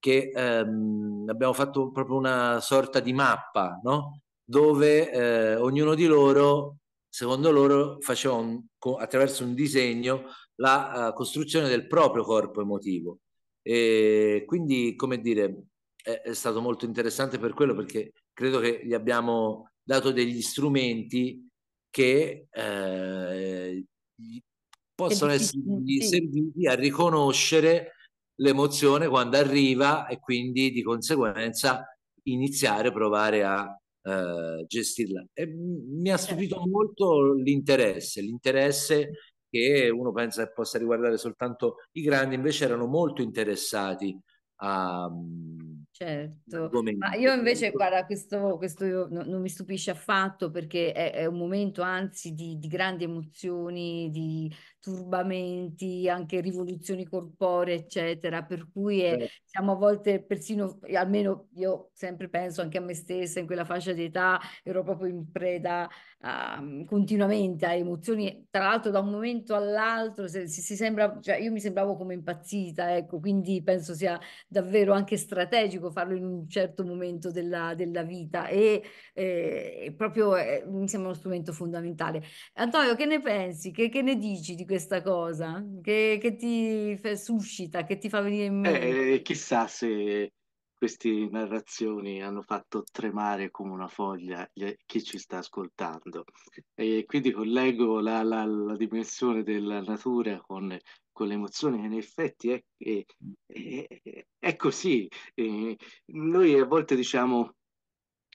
che ehm, abbiamo fatto proprio una sorta di mappa, no? dove eh, ognuno di loro, secondo loro, faceva un, attraverso un disegno la uh, costruzione del proprio corpo emotivo. E quindi, come dire, è, è stato molto interessante per quello perché credo che gli abbiamo dato degli strumenti che eh, possono essere sì. serviti a riconoscere l'emozione quando arriva e quindi di conseguenza iniziare a provare a eh, gestirla. E mi ha certo. stupito molto l'interesse, l'interesse che uno pensa che possa riguardare soltanto i grandi, invece erano molto interessati a... Mm, certo, ma io invece guarda, questo, questo non, non mi stupisce affatto perché è, è un momento anzi di, di grandi emozioni, di, turbamenti, anche rivoluzioni corporee, eccetera. Per cui è, certo. siamo a volte persino, almeno io sempre penso anche a me stessa, in quella fascia di età ero proprio in preda uh, continuamente a emozioni. Tra l'altro, da un momento all'altro, se, se, si sembra, cioè io mi sembravo come impazzita, ecco, quindi penso sia davvero anche strategico farlo in un certo momento della, della vita e eh, proprio eh, mi sembra uno strumento fondamentale. Antonio, che ne pensi? Che, che ne dici di questa cosa? Che, che ti fe- suscita, che ti fa venire in eh, mente? Eh, chissà se queste narrazioni hanno fatto tremare come una foglia chi ci sta ascoltando. E quindi collego la, la, la dimensione della natura con, con l'emozione, che in effetti è, è, è, così. E noi a volte diciamo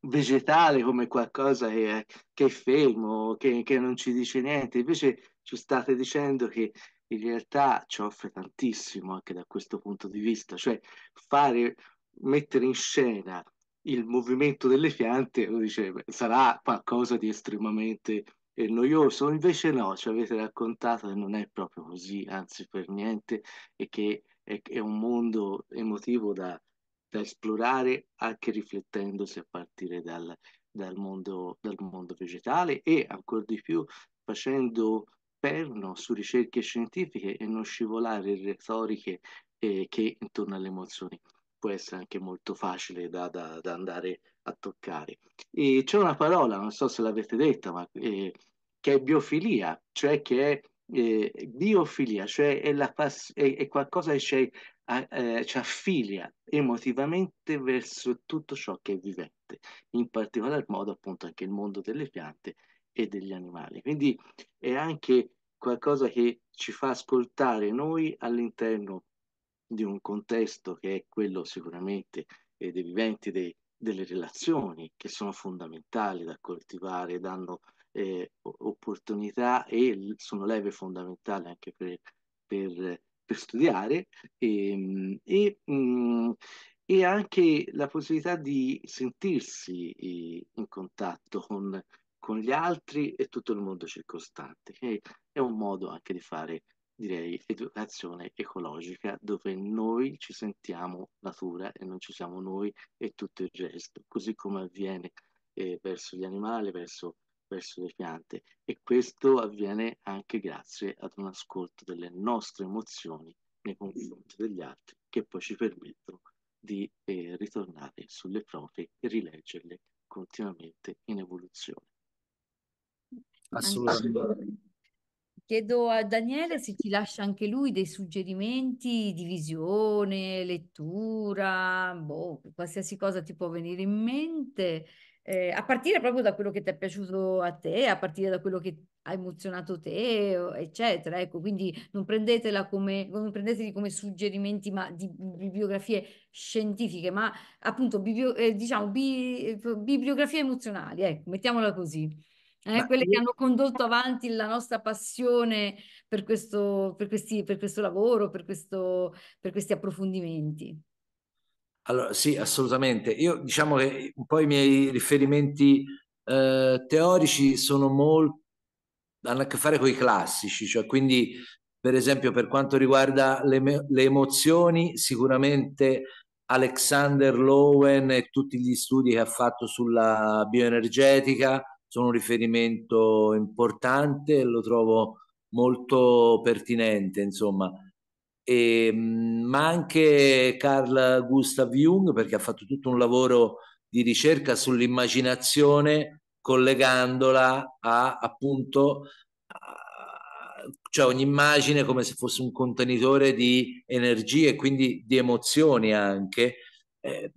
vegetale come qualcosa che, che è fermo, che, che non ci dice niente, invece ci state dicendo che in realtà ci offre tantissimo anche da questo punto di vista, cioè fare, mettere in scena il movimento delle piante, uno dice, sarà qualcosa di estremamente eh, noioso, invece no, ci avete raccontato che non è proprio così, anzi per niente, e che è, è un mondo emotivo da, da, esplorare anche riflettendosi a partire dal, dal, mondo, dal mondo vegetale e ancora di più facendo perno su ricerche scientifiche e non scivolare in retoriche eh, che intorno alle emozioni può essere anche molto facile da, da, da andare a toccare. E c'è una parola, non so se l'avete detta, ma eh, che è biofilia, cioè che è eh, biofilia, cioè è, la pass- è, è qualcosa che ci, eh, ci affilia emotivamente verso tutto ciò che è vivente, in particolar modo appunto anche il mondo delle piante e degli animali. Quindi è anche qualcosa che ci fa ascoltare noi all'interno di un contesto che è quello sicuramente eh, dei viventi dei, delle relazioni che sono fondamentali da coltivare, danno eh, opportunità e sono leve fondamentali anche per, per, per studiare ehm, e, e, mm, mh, e, anche la possibilità di sentirsi eh, in contatto con, con gli altri e tutto il mondo circostante, che è un modo anche di fare, direi, educazione ecologica, dove noi ci sentiamo natura e non ci siamo noi e tutto il resto, così come avviene eh, verso gli animali, verso, verso le piante. E questo avviene anche grazie ad un ascolto delle nostre emozioni nei confronti degli altri, che poi ci permettono di eh, ritornare sulle proprie e rileggerle continuamente in evoluzione assolutamente. Chiedo a Daniele se ti lascia anche lui dei suggerimenti di visione, lettura, boh, qualsiasi cosa ti può venire in mente, eh, a partire proprio da quello che ti è piaciuto a te, a partire da quello che ha emozionato te, eccetera. Ecco, quindi non, come, non prendeteli come suggerimenti ma di bibliografie scientifiche, ma appunto biblio, eh, diciamo bi, bibliografie emozionali, ecco, mettiamola così eh, quelle che hanno condotto avanti la nostra passione per questo, per questi, per questo lavoro, per, questo, per questi approfondimenti. Allora, sì, assolutamente. Io diciamo che un po' i miei riferimenti eh, teorici sono molto hanno a che fare con i classici, cioè quindi per esempio per quanto riguarda le, le emozioni, sicuramente Alexander Lowen e tutti gli studi che ha fatto sulla bioenergetica, sono un riferimento importante e lo trovo molto pertinente, insomma. E, ehm, ma anche Carl Gustav Jung, perché ha fatto tutto un lavoro di ricerca sull'immaginazione collegandola a appunto a, cioè ogni immagine come se fosse un contenitore di energie e quindi di emozioni anche eh,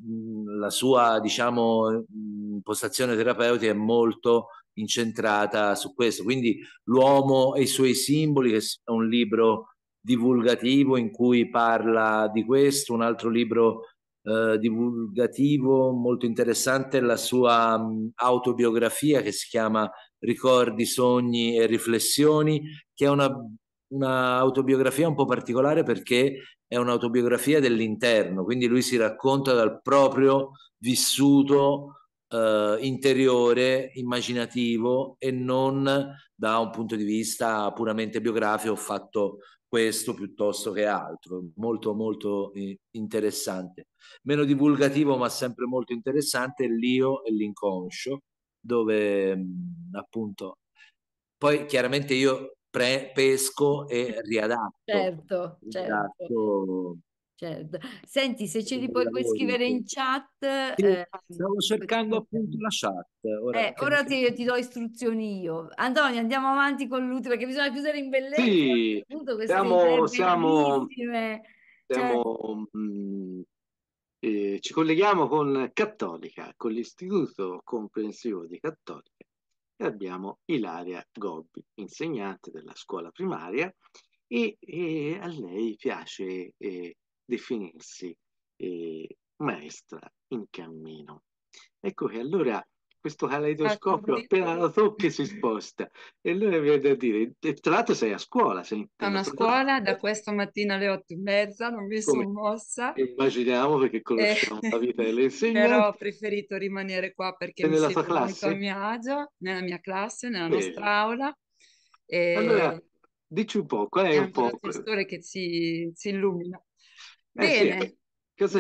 la sua diciamo, impostazione terapeutica è molto incentrata su questo. Quindi l'uomo e i suoi simboli, che è un libro divulgativo in cui parla di questo, un altro libro eh, divulgativo molto interessante è la sua mh, autobiografia che si chiama Ricordi, sogni e riflessioni, che è una un'autobiografia un po' particolare perché è un'autobiografia dell'interno, quindi lui si racconta dal proprio vissuto eh, interiore, immaginativo e non da un punto di vista puramente biografico, ho fatto questo piuttosto che altro, molto molto eh, interessante. Meno divulgativo ma sempre molto interessante è l'io e l'inconscio, dove mm, appunto poi chiaramente io pre, pesco e riadatto. Certo, certo, riadatto. certo. Senti, se ce li puoi, puoi scrivere in chat. Sì, eh, stavo cercando appunto la chat. Ora, eh, ora ti, ti, do istruzioni io. Antonio, andiamo avanti con l'ultima, perché bisogna chiudere in bellezza. Sì, siamo, siamo, cioè... mh, mm, eh, ci colleghiamo con Cattolica, con l'Istituto Comprensivo di Cattolica e abbiamo Ilaria Gobbi, insegnante della scuola primaria e, e a lei piace eh, definirsi eh, maestra in cammino. Ecco che allora questo caleidoscopio appena lo tocchi si sposta. E lui mi viene a dire, e tra l'altro sei a scuola, sei a scuola da questa mattina alle otto e mezza, non mi sono mossa. Immaginiamo perché conosciamo eh, la vita delle (laughs) insegnanti. Però ho preferito rimanere qua perché e mi nella sento molto a mio agio, nella mia classe, nella Bene. nostra aula. E... Allora, dici un po', qual è, è un po'... È una storia che ci, ci illumina. Eh, Bene, sì,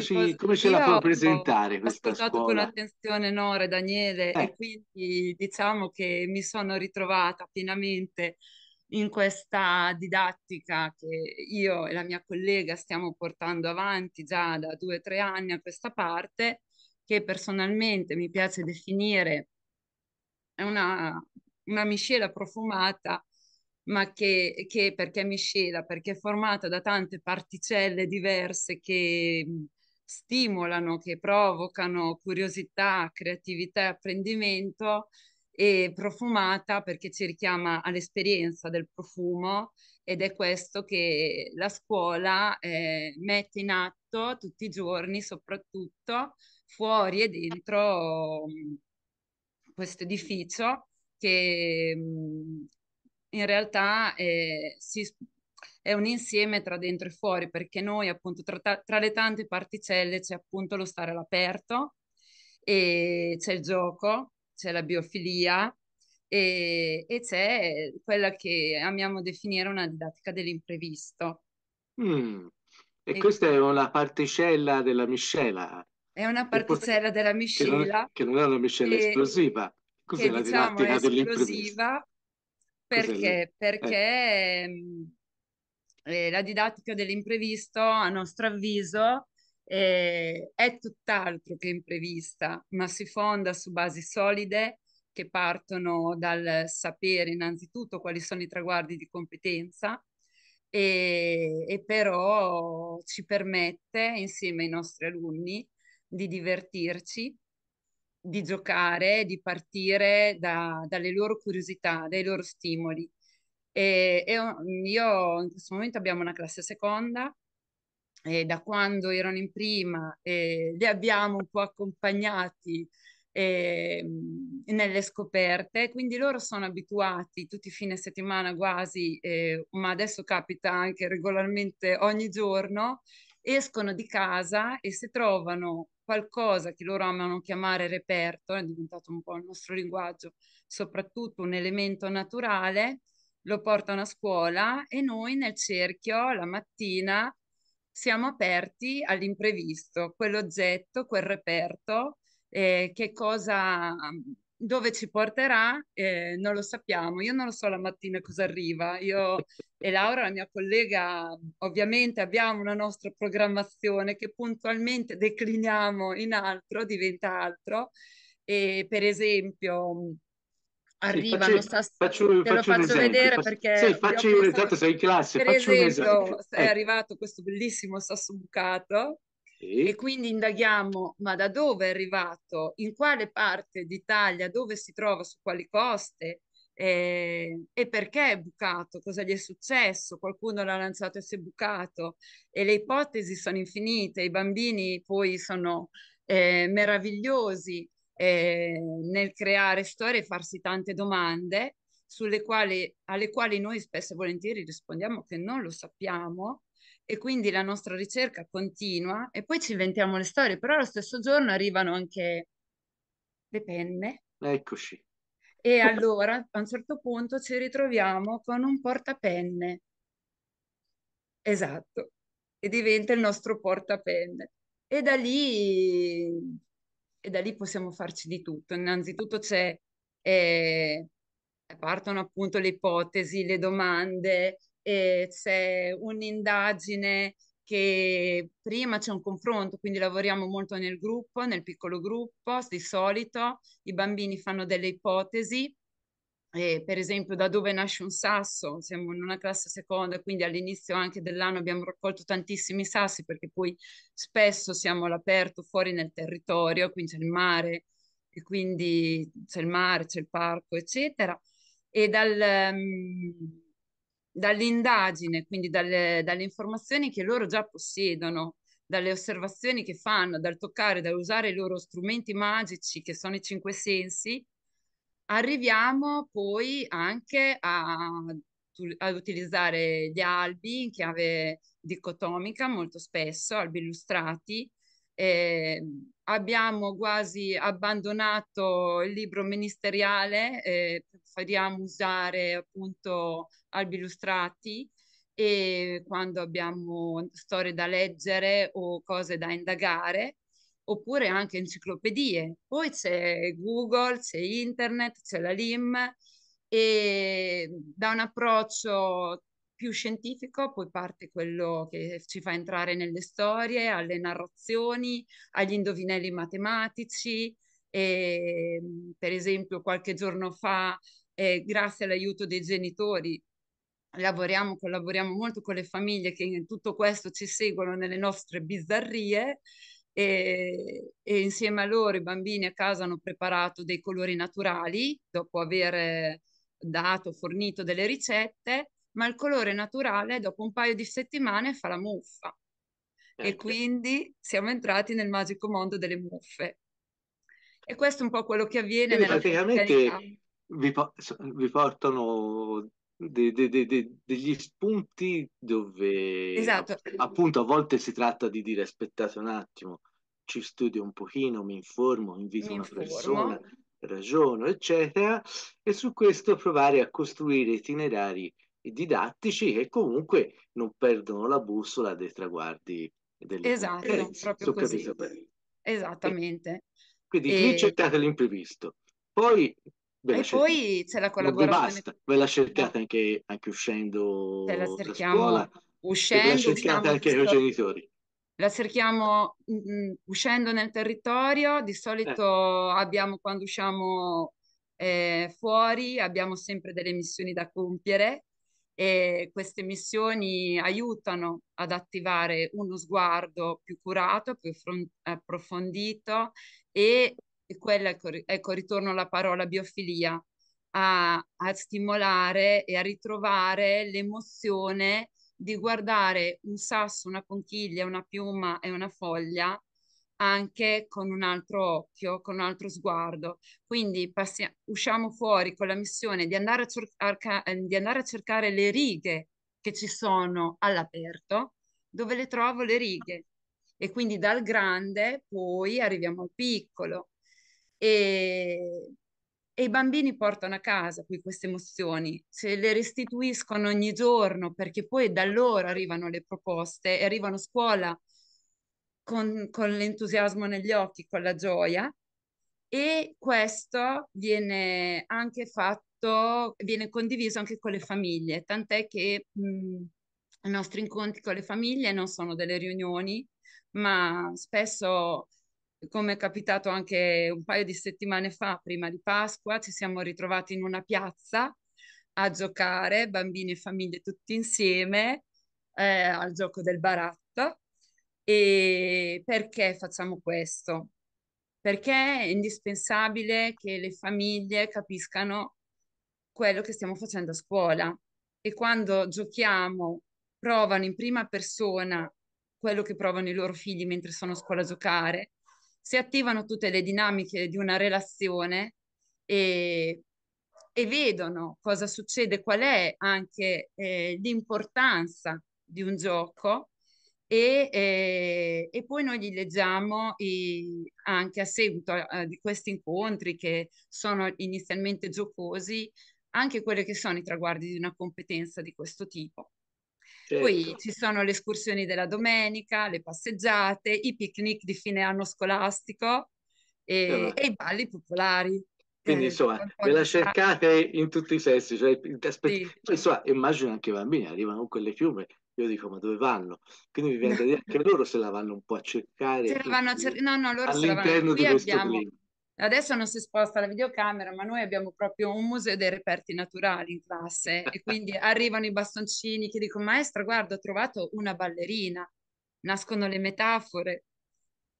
ci, come ce la può presentare questa scuola? Ho ascoltato con attenzione Nora e Daniele eh. e quindi diciamo che mi sono ritrovata pienamente in questa didattica che io e la mia collega stiamo portando avanti già da due o tre anni a questa parte, che personalmente mi piace definire una, una miscela profumata ma che, che perché miscela, perché è formata da tante particelle diverse che stimolano, che provocano curiosità, creatività e apprendimento, e profumata perché ci richiama all'esperienza del profumo ed è questo che la scuola eh, mette in atto tutti i giorni, soprattutto fuori e dentro questo edificio che in realtà eh, si, è un insieme tra dentro e fuori, perché noi appunto tra, tra le tante particelle c'è appunto lo stare all'aperto, e c'è il gioco, c'è la biofilia e, e c'è quella che amiamo definire una didattica dell'imprevisto. Mm. E, e questa è una particella della miscela. È una particella della miscela. Che non, è, che non è una miscela esplosiva. Cos'è che, la diciamo, è esplosiva perché? Eh. Perché mhmm, eh, la didattica dell'imprevisto, a nostro avviso, eh, è tutt'altro che imprevista, ma si fonda su basi solide che partono dal sapere innanzitutto quali sono i traguardi di competenza e, e però ci permette insieme ai nostri alunni di divertirci di giocare, di partire da, dalle loro curiosità, dai loro stimoli. E, e mm, io in questo momento abbiamo una classe seconda e da quando erano in prima eh, li abbiamo un po' accompagnati eh, mm, nelle scoperte, quindi loro sono abituati tutti i fine settimana quasi, eh, ma adesso capita anche regolarmente ogni giorno, escono di casa e se trovano qualcosa che loro amano chiamare reperto, è diventato un po' il nostro linguaggio, soprattutto un elemento naturale, lo portano a scuola e noi nel cerchio la mattina siamo aperti all'imprevisto, quell'oggetto, quel reperto, eh, che cosa dove ci porterà eh, non lo sappiamo. Io non lo so la mattina cosa arriva. Io e Laura, la mia collega, ovviamente abbiamo una nostra programmazione che puntualmente decliniamo in altro, diventa altro. E per esempio arrivano sì, faccio, faccio, te lo faccio, vedere perché sì, faccio io pensato, sei in classe per esempio esempio, è eh. Ecco. arrivato questo bellissimo sasso bucato e quindi indaghiamo, ma da dove è arrivato, in quale parte d'Italia, dove si trova, su quali coste, eh, e perché è bucato, cosa gli è successo, qualcuno l'ha lanciato e si è bucato e le ipotesi sono infinite, i bambini poi sono eh, meravigliosi eh, nel creare storie e farsi tante domande quali, alle quali noi spesso e volentieri rispondiamo che non lo sappiamo e quindi la nostra ricerca continua e poi ci inventiamo le storie, però lo stesso giorno arrivano anche le penne. Eccoci. E allora a un certo punto ci ritroviamo con un portapenne. Esatto. E diventa il nostro portapenne. E da lì, e da lì possiamo farci di tutto. Innanzitutto c'è, eh, partono appunto le ipotesi, le domande, c'è un'indagine che prima c'è un confronto, quindi lavoriamo molto nel gruppo, nel piccolo gruppo, di solito i bambini fanno delle ipotesi, eh, per esempio da dove nasce un sasso, siamo in una classe seconda, quindi all'inizio anche dell'anno abbiamo raccolto tantissimi sassi perché poi spesso siamo all'aperto fuori nel territorio, quindi c'è il mare, e quindi c'è il mare, c'è il parco, eccetera. E dal... Um, dall'indagine, quindi dalle, dalle informazioni che loro già possiedono, dalle osservazioni che fanno, dal toccare, dall'usare i loro strumenti magici che sono i cinque sensi, arriviamo poi anche a, ad utilizzare gli albi in chiave dicotomica molto spesso, albi illustrati. Eh, abbiamo quasi abbandonato il libro ministeriale eh, impariamo usare appunto albi illustrati e quando abbiamo storie da leggere o cose da indagare oppure anche enciclopedie. Poi c'è Google, c'è internet, c'è la LIM e da un approccio più scientifico poi parte quello che ci fa entrare nelle storie, alle narrazioni, agli indovinelli matematici. E, per esempio qualche giorno fa eh, grazie all'aiuto dei genitori lavoriamo, collaboriamo molto con le famiglie che in tutto questo ci seguono nelle nostre bizzarrie e, e insieme a loro i bambini a casa hanno preparato dei colori naturali dopo aver dato, fornito delle ricette, ma il colore naturale dopo un paio di settimane fa la muffa. E ecco. quindi siamo entrati nel magico mondo delle muffe. E questo è un po' quello che avviene Quindi nella praticamente vi, vi portano de, de, de, degli spunti dove esatto. appunto a volte si tratta di dire aspettate un attimo, ci studio un pochino, mi informo, invito mi una informo. persona, ragiono, eccetera, e su questo provare a costruire itinerari didattici che comunque non perdono la bussola dei traguardi delle esatto, eh, proprio così. Esattamente. E, quindi e... lì cercate l'imprevisto. Poi e poi c'è la collaborazione. Basta, ve la cercate anche, anche uscendo cioè, la scuola, uscendo, la cercate diciamo, anche ai genitori. La cerchiamo mh, mm, mm, uscendo nel territorio, di eh. solito eh. abbiamo quando usciamo eh, fuori, abbiamo sempre delle missioni da compiere e queste missioni aiutano ad attivare uno sguardo più curato, più front- approfondito e e quella, ecco, ritorno alla parola biofilia, a, a stimolare e a ritrovare l'emozione di guardare un sasso, una conchiglia, una piuma e una foglia anche con un altro occhio, con un altro sguardo. Quindi passia- usciamo fuori con la missione di andare, cer- arca- ehm, di andare, a cercare le righe che ci sono all'aperto, dove le trovo le righe. E quindi dal grande poi arriviamo al piccolo. E, e i bambini portano a casa qui queste emozioni, se le restituiscono ogni giorno, perché poi da loro arrivano le proposte e arrivano a scuola con, con l'entusiasmo negli occhi, con la gioia. E questo viene anche fatto, viene condiviso anche con le famiglie, tant'è che mh, i nostri incontri con le famiglie non sono delle riunioni, ma spesso come è capitato anche un paio di settimane fa, prima di Pasqua, ci siamo ritrovati in una piazza a giocare, bambini e famiglie tutti insieme, eh, al gioco del baratto. E perché facciamo questo? Perché è indispensabile che le famiglie capiscano quello che stiamo facendo a scuola e quando giochiamo provano in prima persona quello che provano i loro figli mentre sono a scuola a giocare si attivano tutte le dinamiche di una relazione e, e vedono cosa succede, qual è anche eh, l'importanza di un gioco e, eh, e, poi noi gli leggiamo i, anche a seguito eh, di questi incontri che sono inizialmente giocosi, anche quelli che sono i traguardi di una competenza di questo tipo. Certo. Poi ci sono le escursioni della domenica, le passeggiate, i picnic di fine anno scolastico e, allora. e i balli popolari. Quindi eh, insomma, ve la cercate in tutti i sensi. Cioè, sì. insomma, immagino anche i bambini arrivano con le fiume, io dico ma dove vanno? Quindi mi viene da dire (laughs) che loro se la vanno un po' a cercare. Se la vanno a cercare, no, no, loro se la vanno. Qui di questo abbiamo... Adesso non si sposta la videocamera, ma noi abbiamo proprio un museo dei reperti naturali in classe (laughs) e quindi arrivano i bastoncini che dicono maestra guarda ho trovato una ballerina, nascono le metafore,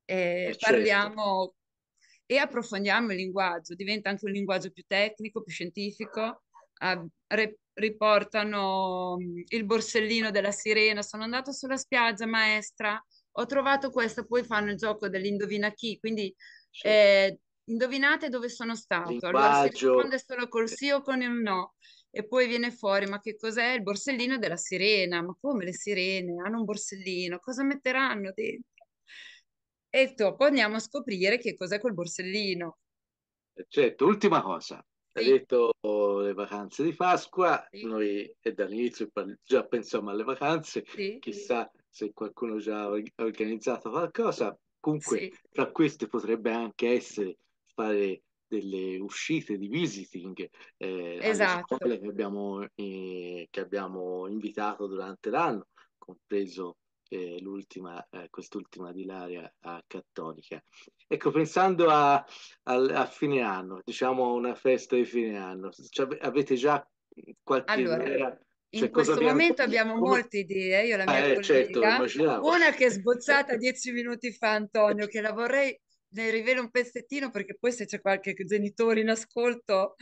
e eh, certo. parliamo e approfondiamo il linguaggio, diventa anche un linguaggio più tecnico, più scientifico, ah, re, riportano il borsellino della sirena, sono andato sulla spiaggia maestra, ho trovato questa, poi fanno il gioco dell'indovina chi, quindi... Certo. Eh, indovinate dove sono stato. Allora si risponde solo col sì o con il no. E poi viene fuori, ma che cos'è il borsellino della sirena? Ma come le sirene hanno un borsellino? Cosa metteranno dentro? E dopo andiamo a scoprire che cos'è quel borsellino. Eh, certo, ultima cosa. Sì. Hai detto oh, le vacanze di Pasqua, sì. noi dall'inizio già pensiamo alle vacanze, sì. chissà se qualcuno già ha organizzato qualcosa, comunque tra queste potrebbe anche essere fare delle uscite di visiting eh, esatto. scuole che abbiamo, eh, che abbiamo invitato durante l'anno, compreso eh, l'ultima, eh, quest'ultima di Laria a cattolica. Ecco, pensando a, a, a, fine anno, diciamo a una festa di fine anno, cioè, avete già qualche allora... idea? Cioè, in questo abbiamo... momento abbiamo Come... molte eh, idee, io la ah, mia ah, collega, certo, una che è sbozzata (laughs) dieci minuti fa Antonio, che la vorrei ne rivelo un pezzettino perché poi se c'è qualche genitore in ascolto,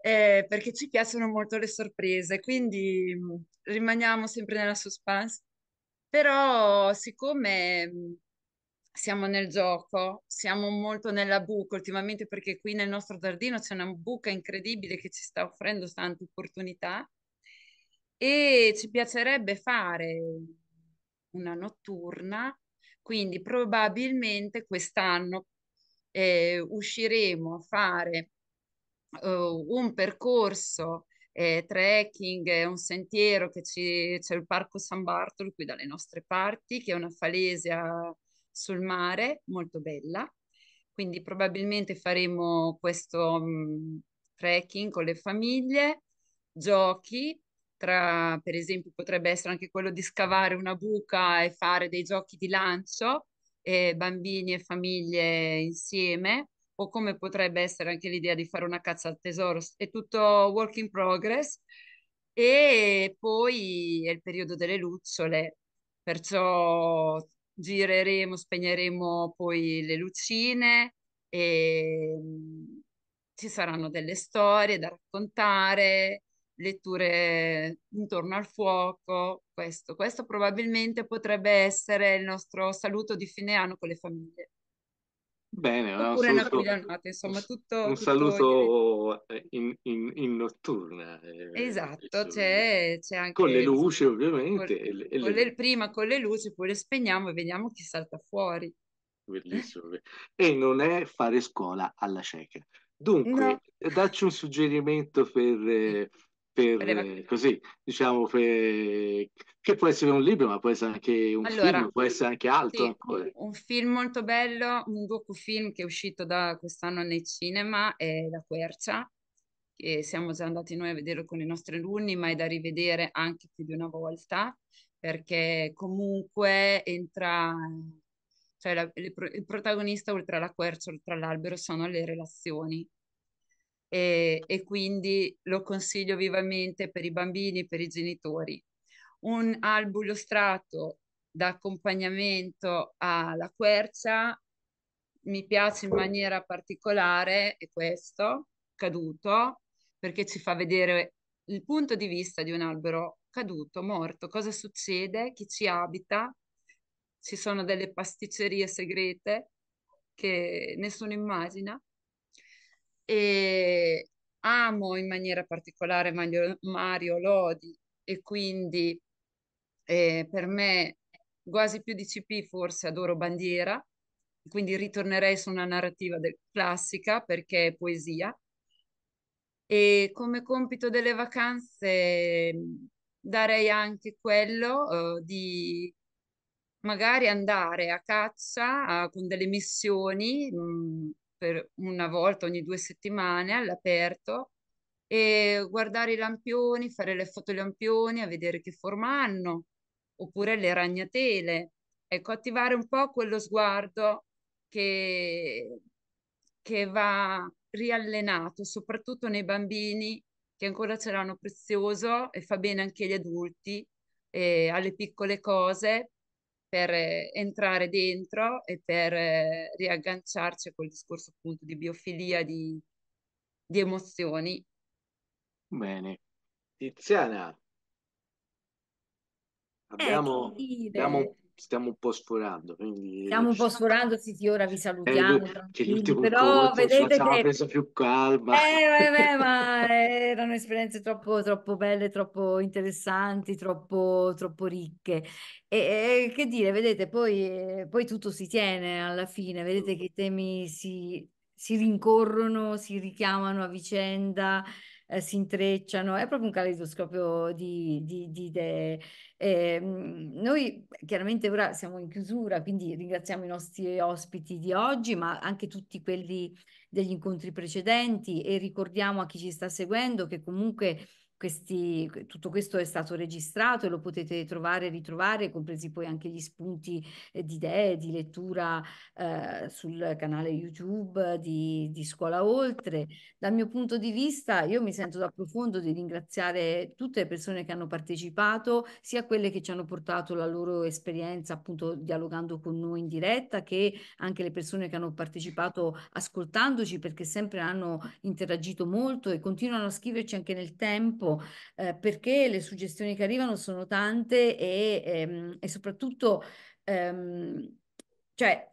eh, perché ci piacciono molto le sorprese, quindi mm, rimaniamo sempre nella suspense. Però siccome mm, siamo nel gioco, siamo molto nella buca ultimamente perché qui nel nostro giardino c'è una buca incredibile che ci sta offrendo tante opportunità e ci piacerebbe fare una notturna quindi probabilmente quest'anno eh, usciremo a fare uh, un percorso eh, trekking, eh, un sentiero che ci, c'è il Parco San Bartolo qui dalle nostre parti, che è una falesia sul mare molto bella. Quindi probabilmente faremo questo mh, mm, trekking con le famiglie, giochi tra, per esempio, potrebbe essere anche quello di scavare una buca e fare dei giochi di lancio, eh, bambini e famiglie insieme, o come potrebbe essere anche l'idea di fare una caccia al tesoro. È tutto work in progress. E poi è il periodo delle lucciole, perciò gireremo, spegneremo poi le lucine e mm, ci saranno delle storie da raccontare letture intorno al fuoco, questo. Questo probabilmente potrebbe essere il nostro saluto di fine anno con le famiglie. Bene, Oppure un saluto, giornata, insomma, tutto, un tutto saluto in, in, in, notturna. Eh, esatto, c'è, c'è anche... Con le luci ovviamente. Con, e, e con le... Le, prima con le luci, poi le spegniamo e vediamo chi salta fuori. Bellissimo. e non è fare scuola alla cieca. Dunque, no. dacci un suggerimento per... Eh, per, eh, così, diciamo, per, che può essere un libro, ma può essere anche un allora, film, può essere anche altro. Sì, un, un film molto bello, un docufilm che è uscito da quest'anno nei cinema, è La Quercia, che siamo già andati noi a vederlo con i nostri alunni, ma è da rivedere anche più di una volta, perché comunque entra... Cioè la, il, il protagonista oltre alla quercia, oltre all'albero, sono le relazioni e, e quindi lo consiglio vivamente per i bambini, per i genitori. Un albo illustrato da accompagnamento alla quercia mi piace in maniera particolare è questo, caduto, perché ci fa vedere il punto di vista di un albero caduto, morto, cosa succede, chi ci abita, ci sono delle pasticcerie segrete che nessuno immagina e amo in maniera particolare Mario, Mario Lodi e quindi eh, per me quasi più di CP forse adoro Bandiera, quindi ritornerei su una narrativa del, classica perché è poesia. E come compito delle vacanze mm, darei anche quello uh, di magari andare a caccia uh, con delle missioni mh, mm, per una volta ogni due settimane all'aperto e guardare i lampioni, fare le foto ai lampioni, a vedere che forma hanno, oppure le ragnatele. Ecco, attivare un po' quello sguardo che, che va riallenato, soprattutto nei bambini che ancora ce l'hanno prezioso e fa bene anche agli adulti, eh, alle piccole cose, per eh, entrare dentro e per eh, riagganciarci a quel discorso appunto di biofilia, di, di emozioni. Bene. Tiziana, ecco, abbiamo, eh, abbiamo stiamo un po' sforando. Quindi... Stiamo un po' sforando, sì, sì, ora vi salutiamo. Eh, però vedete cioè, che... preso più calma. Eh, beh, (laughs) ma erano esperienze troppo, troppo belle, troppo interessanti, troppo, troppo ricche. E, e, che dire, vedete, poi, poi tutto si tiene alla fine, vedete che i temi si, si rincorrono, si richiamano a vicenda eh, si intrecciano, è proprio un caleidoscopio di, di, di idee. Eh, noi chiaramente ora siamo in chiusura, quindi ringraziamo i nostri ospiti di oggi, ma anche tutti quelli degli incontri precedenti e ricordiamo a chi ci sta seguendo che comunque questi, tutto questo è stato registrato e lo potete trovare e ritrovare, compresi poi anche gli spunti eh, di idee, di lettura eh, sul canale YouTube di, di, Scuola Oltre. Dal mio punto di vista, io mi sento da profondo di ringraziare tutte le persone che hanno partecipato, sia quelle che ci hanno portato la loro esperienza appunto dialogando con noi in diretta, che anche le persone che hanno partecipato ascoltandoci perché sempre hanno interagito molto e continuano a scriverci anche nel tempo tempo eh, perché le suggestioni che arrivano sono tante e, ehm, e soprattutto ehm, cioè,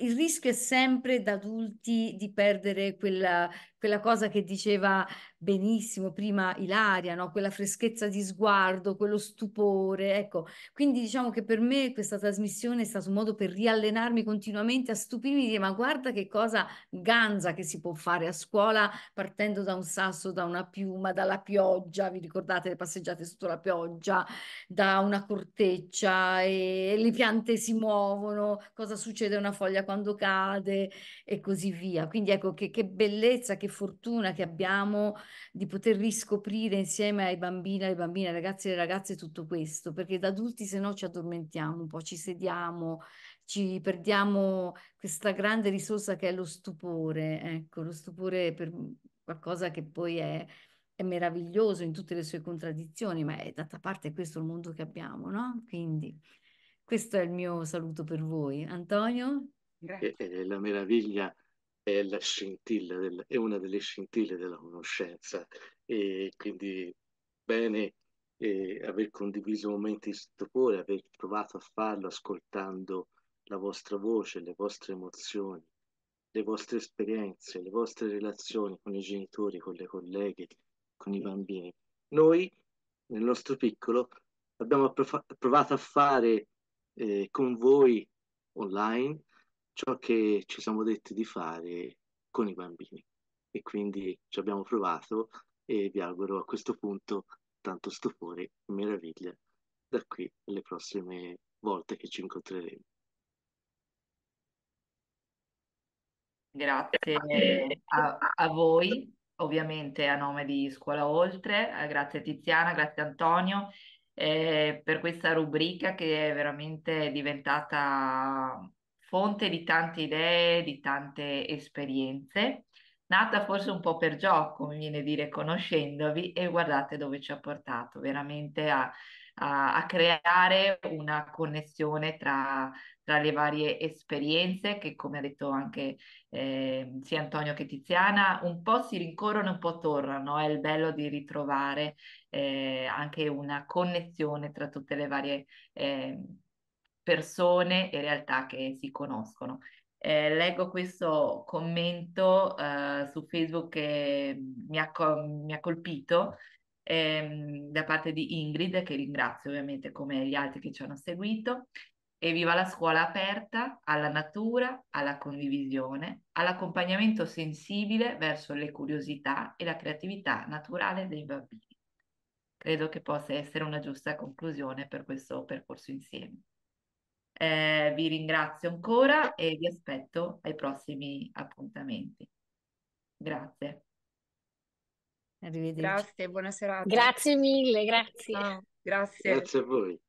il rischio è sempre da adulti di perdere quella, quella cosa che diceva benissimo prima Ilaria, no? quella freschezza di sguardo, quello stupore. Ecco, quindi diciamo che per me questa trasmissione è stato un modo per riallenarmi continuamente a stupirmi dire ma guarda che cosa ganza che si può fare a scuola partendo da un sasso, da una piuma, dalla pioggia, vi ricordate le passeggiate sotto la pioggia, da una corteccia e le piante si muovono, cosa succede a una foglia quando cade e così via. Quindi ecco che, che bellezza, che fortuna che abbiamo di poter riscoprire insieme ai bambini, alle bambine, ai ragazzi e alle ragazze tutto questo, perché da adulti se no ci addormentiamo un po', ci sediamo, ci perdiamo questa grande risorsa che è lo stupore, ecco, lo stupore per qualcosa che poi è, è meraviglioso in tutte le sue contraddizioni, ma è d'altra parte questo il mondo che abbiamo, no? Quindi questo è il mio saluto per voi. Antonio? Grazie. E, e la meraviglia è, la del, è, una delle scintille della conoscenza e quindi bene eh, aver condiviso momenti di stupore, aver provato a farlo ascoltando la vostra voce, le vostre emozioni, le vostre esperienze, le vostre relazioni con i genitori, con le colleghe, con i bambini. Noi, nel nostro piccolo, abbiamo provato a fare eh, con voi online ciò che ci siamo detti di fare con i bambini. E quindi ci abbiamo provato e vi auguro a questo punto tanto stupore e meraviglia da qui alle prossime volte che ci incontreremo. Grazie a, a voi, ovviamente a nome di Scuola Oltre, eh, grazie Tiziana, grazie Antonio eh, per questa rubrica che è veramente diventata fonte di tante idee, di tante esperienze, nata forse un po' per gioco, mi viene a dire, conoscendovi e guardate dove ci ha portato, veramente a, a, a creare una connessione tra, tra, le varie esperienze che, come ha detto anche eh, sia Antonio che Tiziana, un po' si rincorrono, e un po' tornano, è eh, il bello di ritrovare eh, anche una connessione tra tutte le varie esperienze ehm, persone e realtà che si conoscono. Eh, leggo questo commento eh, su Facebook che mi ha, mi ha colpito eh, da parte di Ingrid, che ringrazio ovviamente come gli altri che ci hanno seguito. E viva la scuola aperta alla natura, alla condivisione, all'accompagnamento sensibile verso le curiosità e la creatività naturale dei bambini. Credo che possa essere una giusta conclusione per questo percorso insieme. Eh, vi ringrazio ancora e vi aspetto ai prossimi appuntamenti. Grazie. Arrivederci. Grazie, buona serata. Grazie mille, grazie. Ah, grazie. Grazie a voi.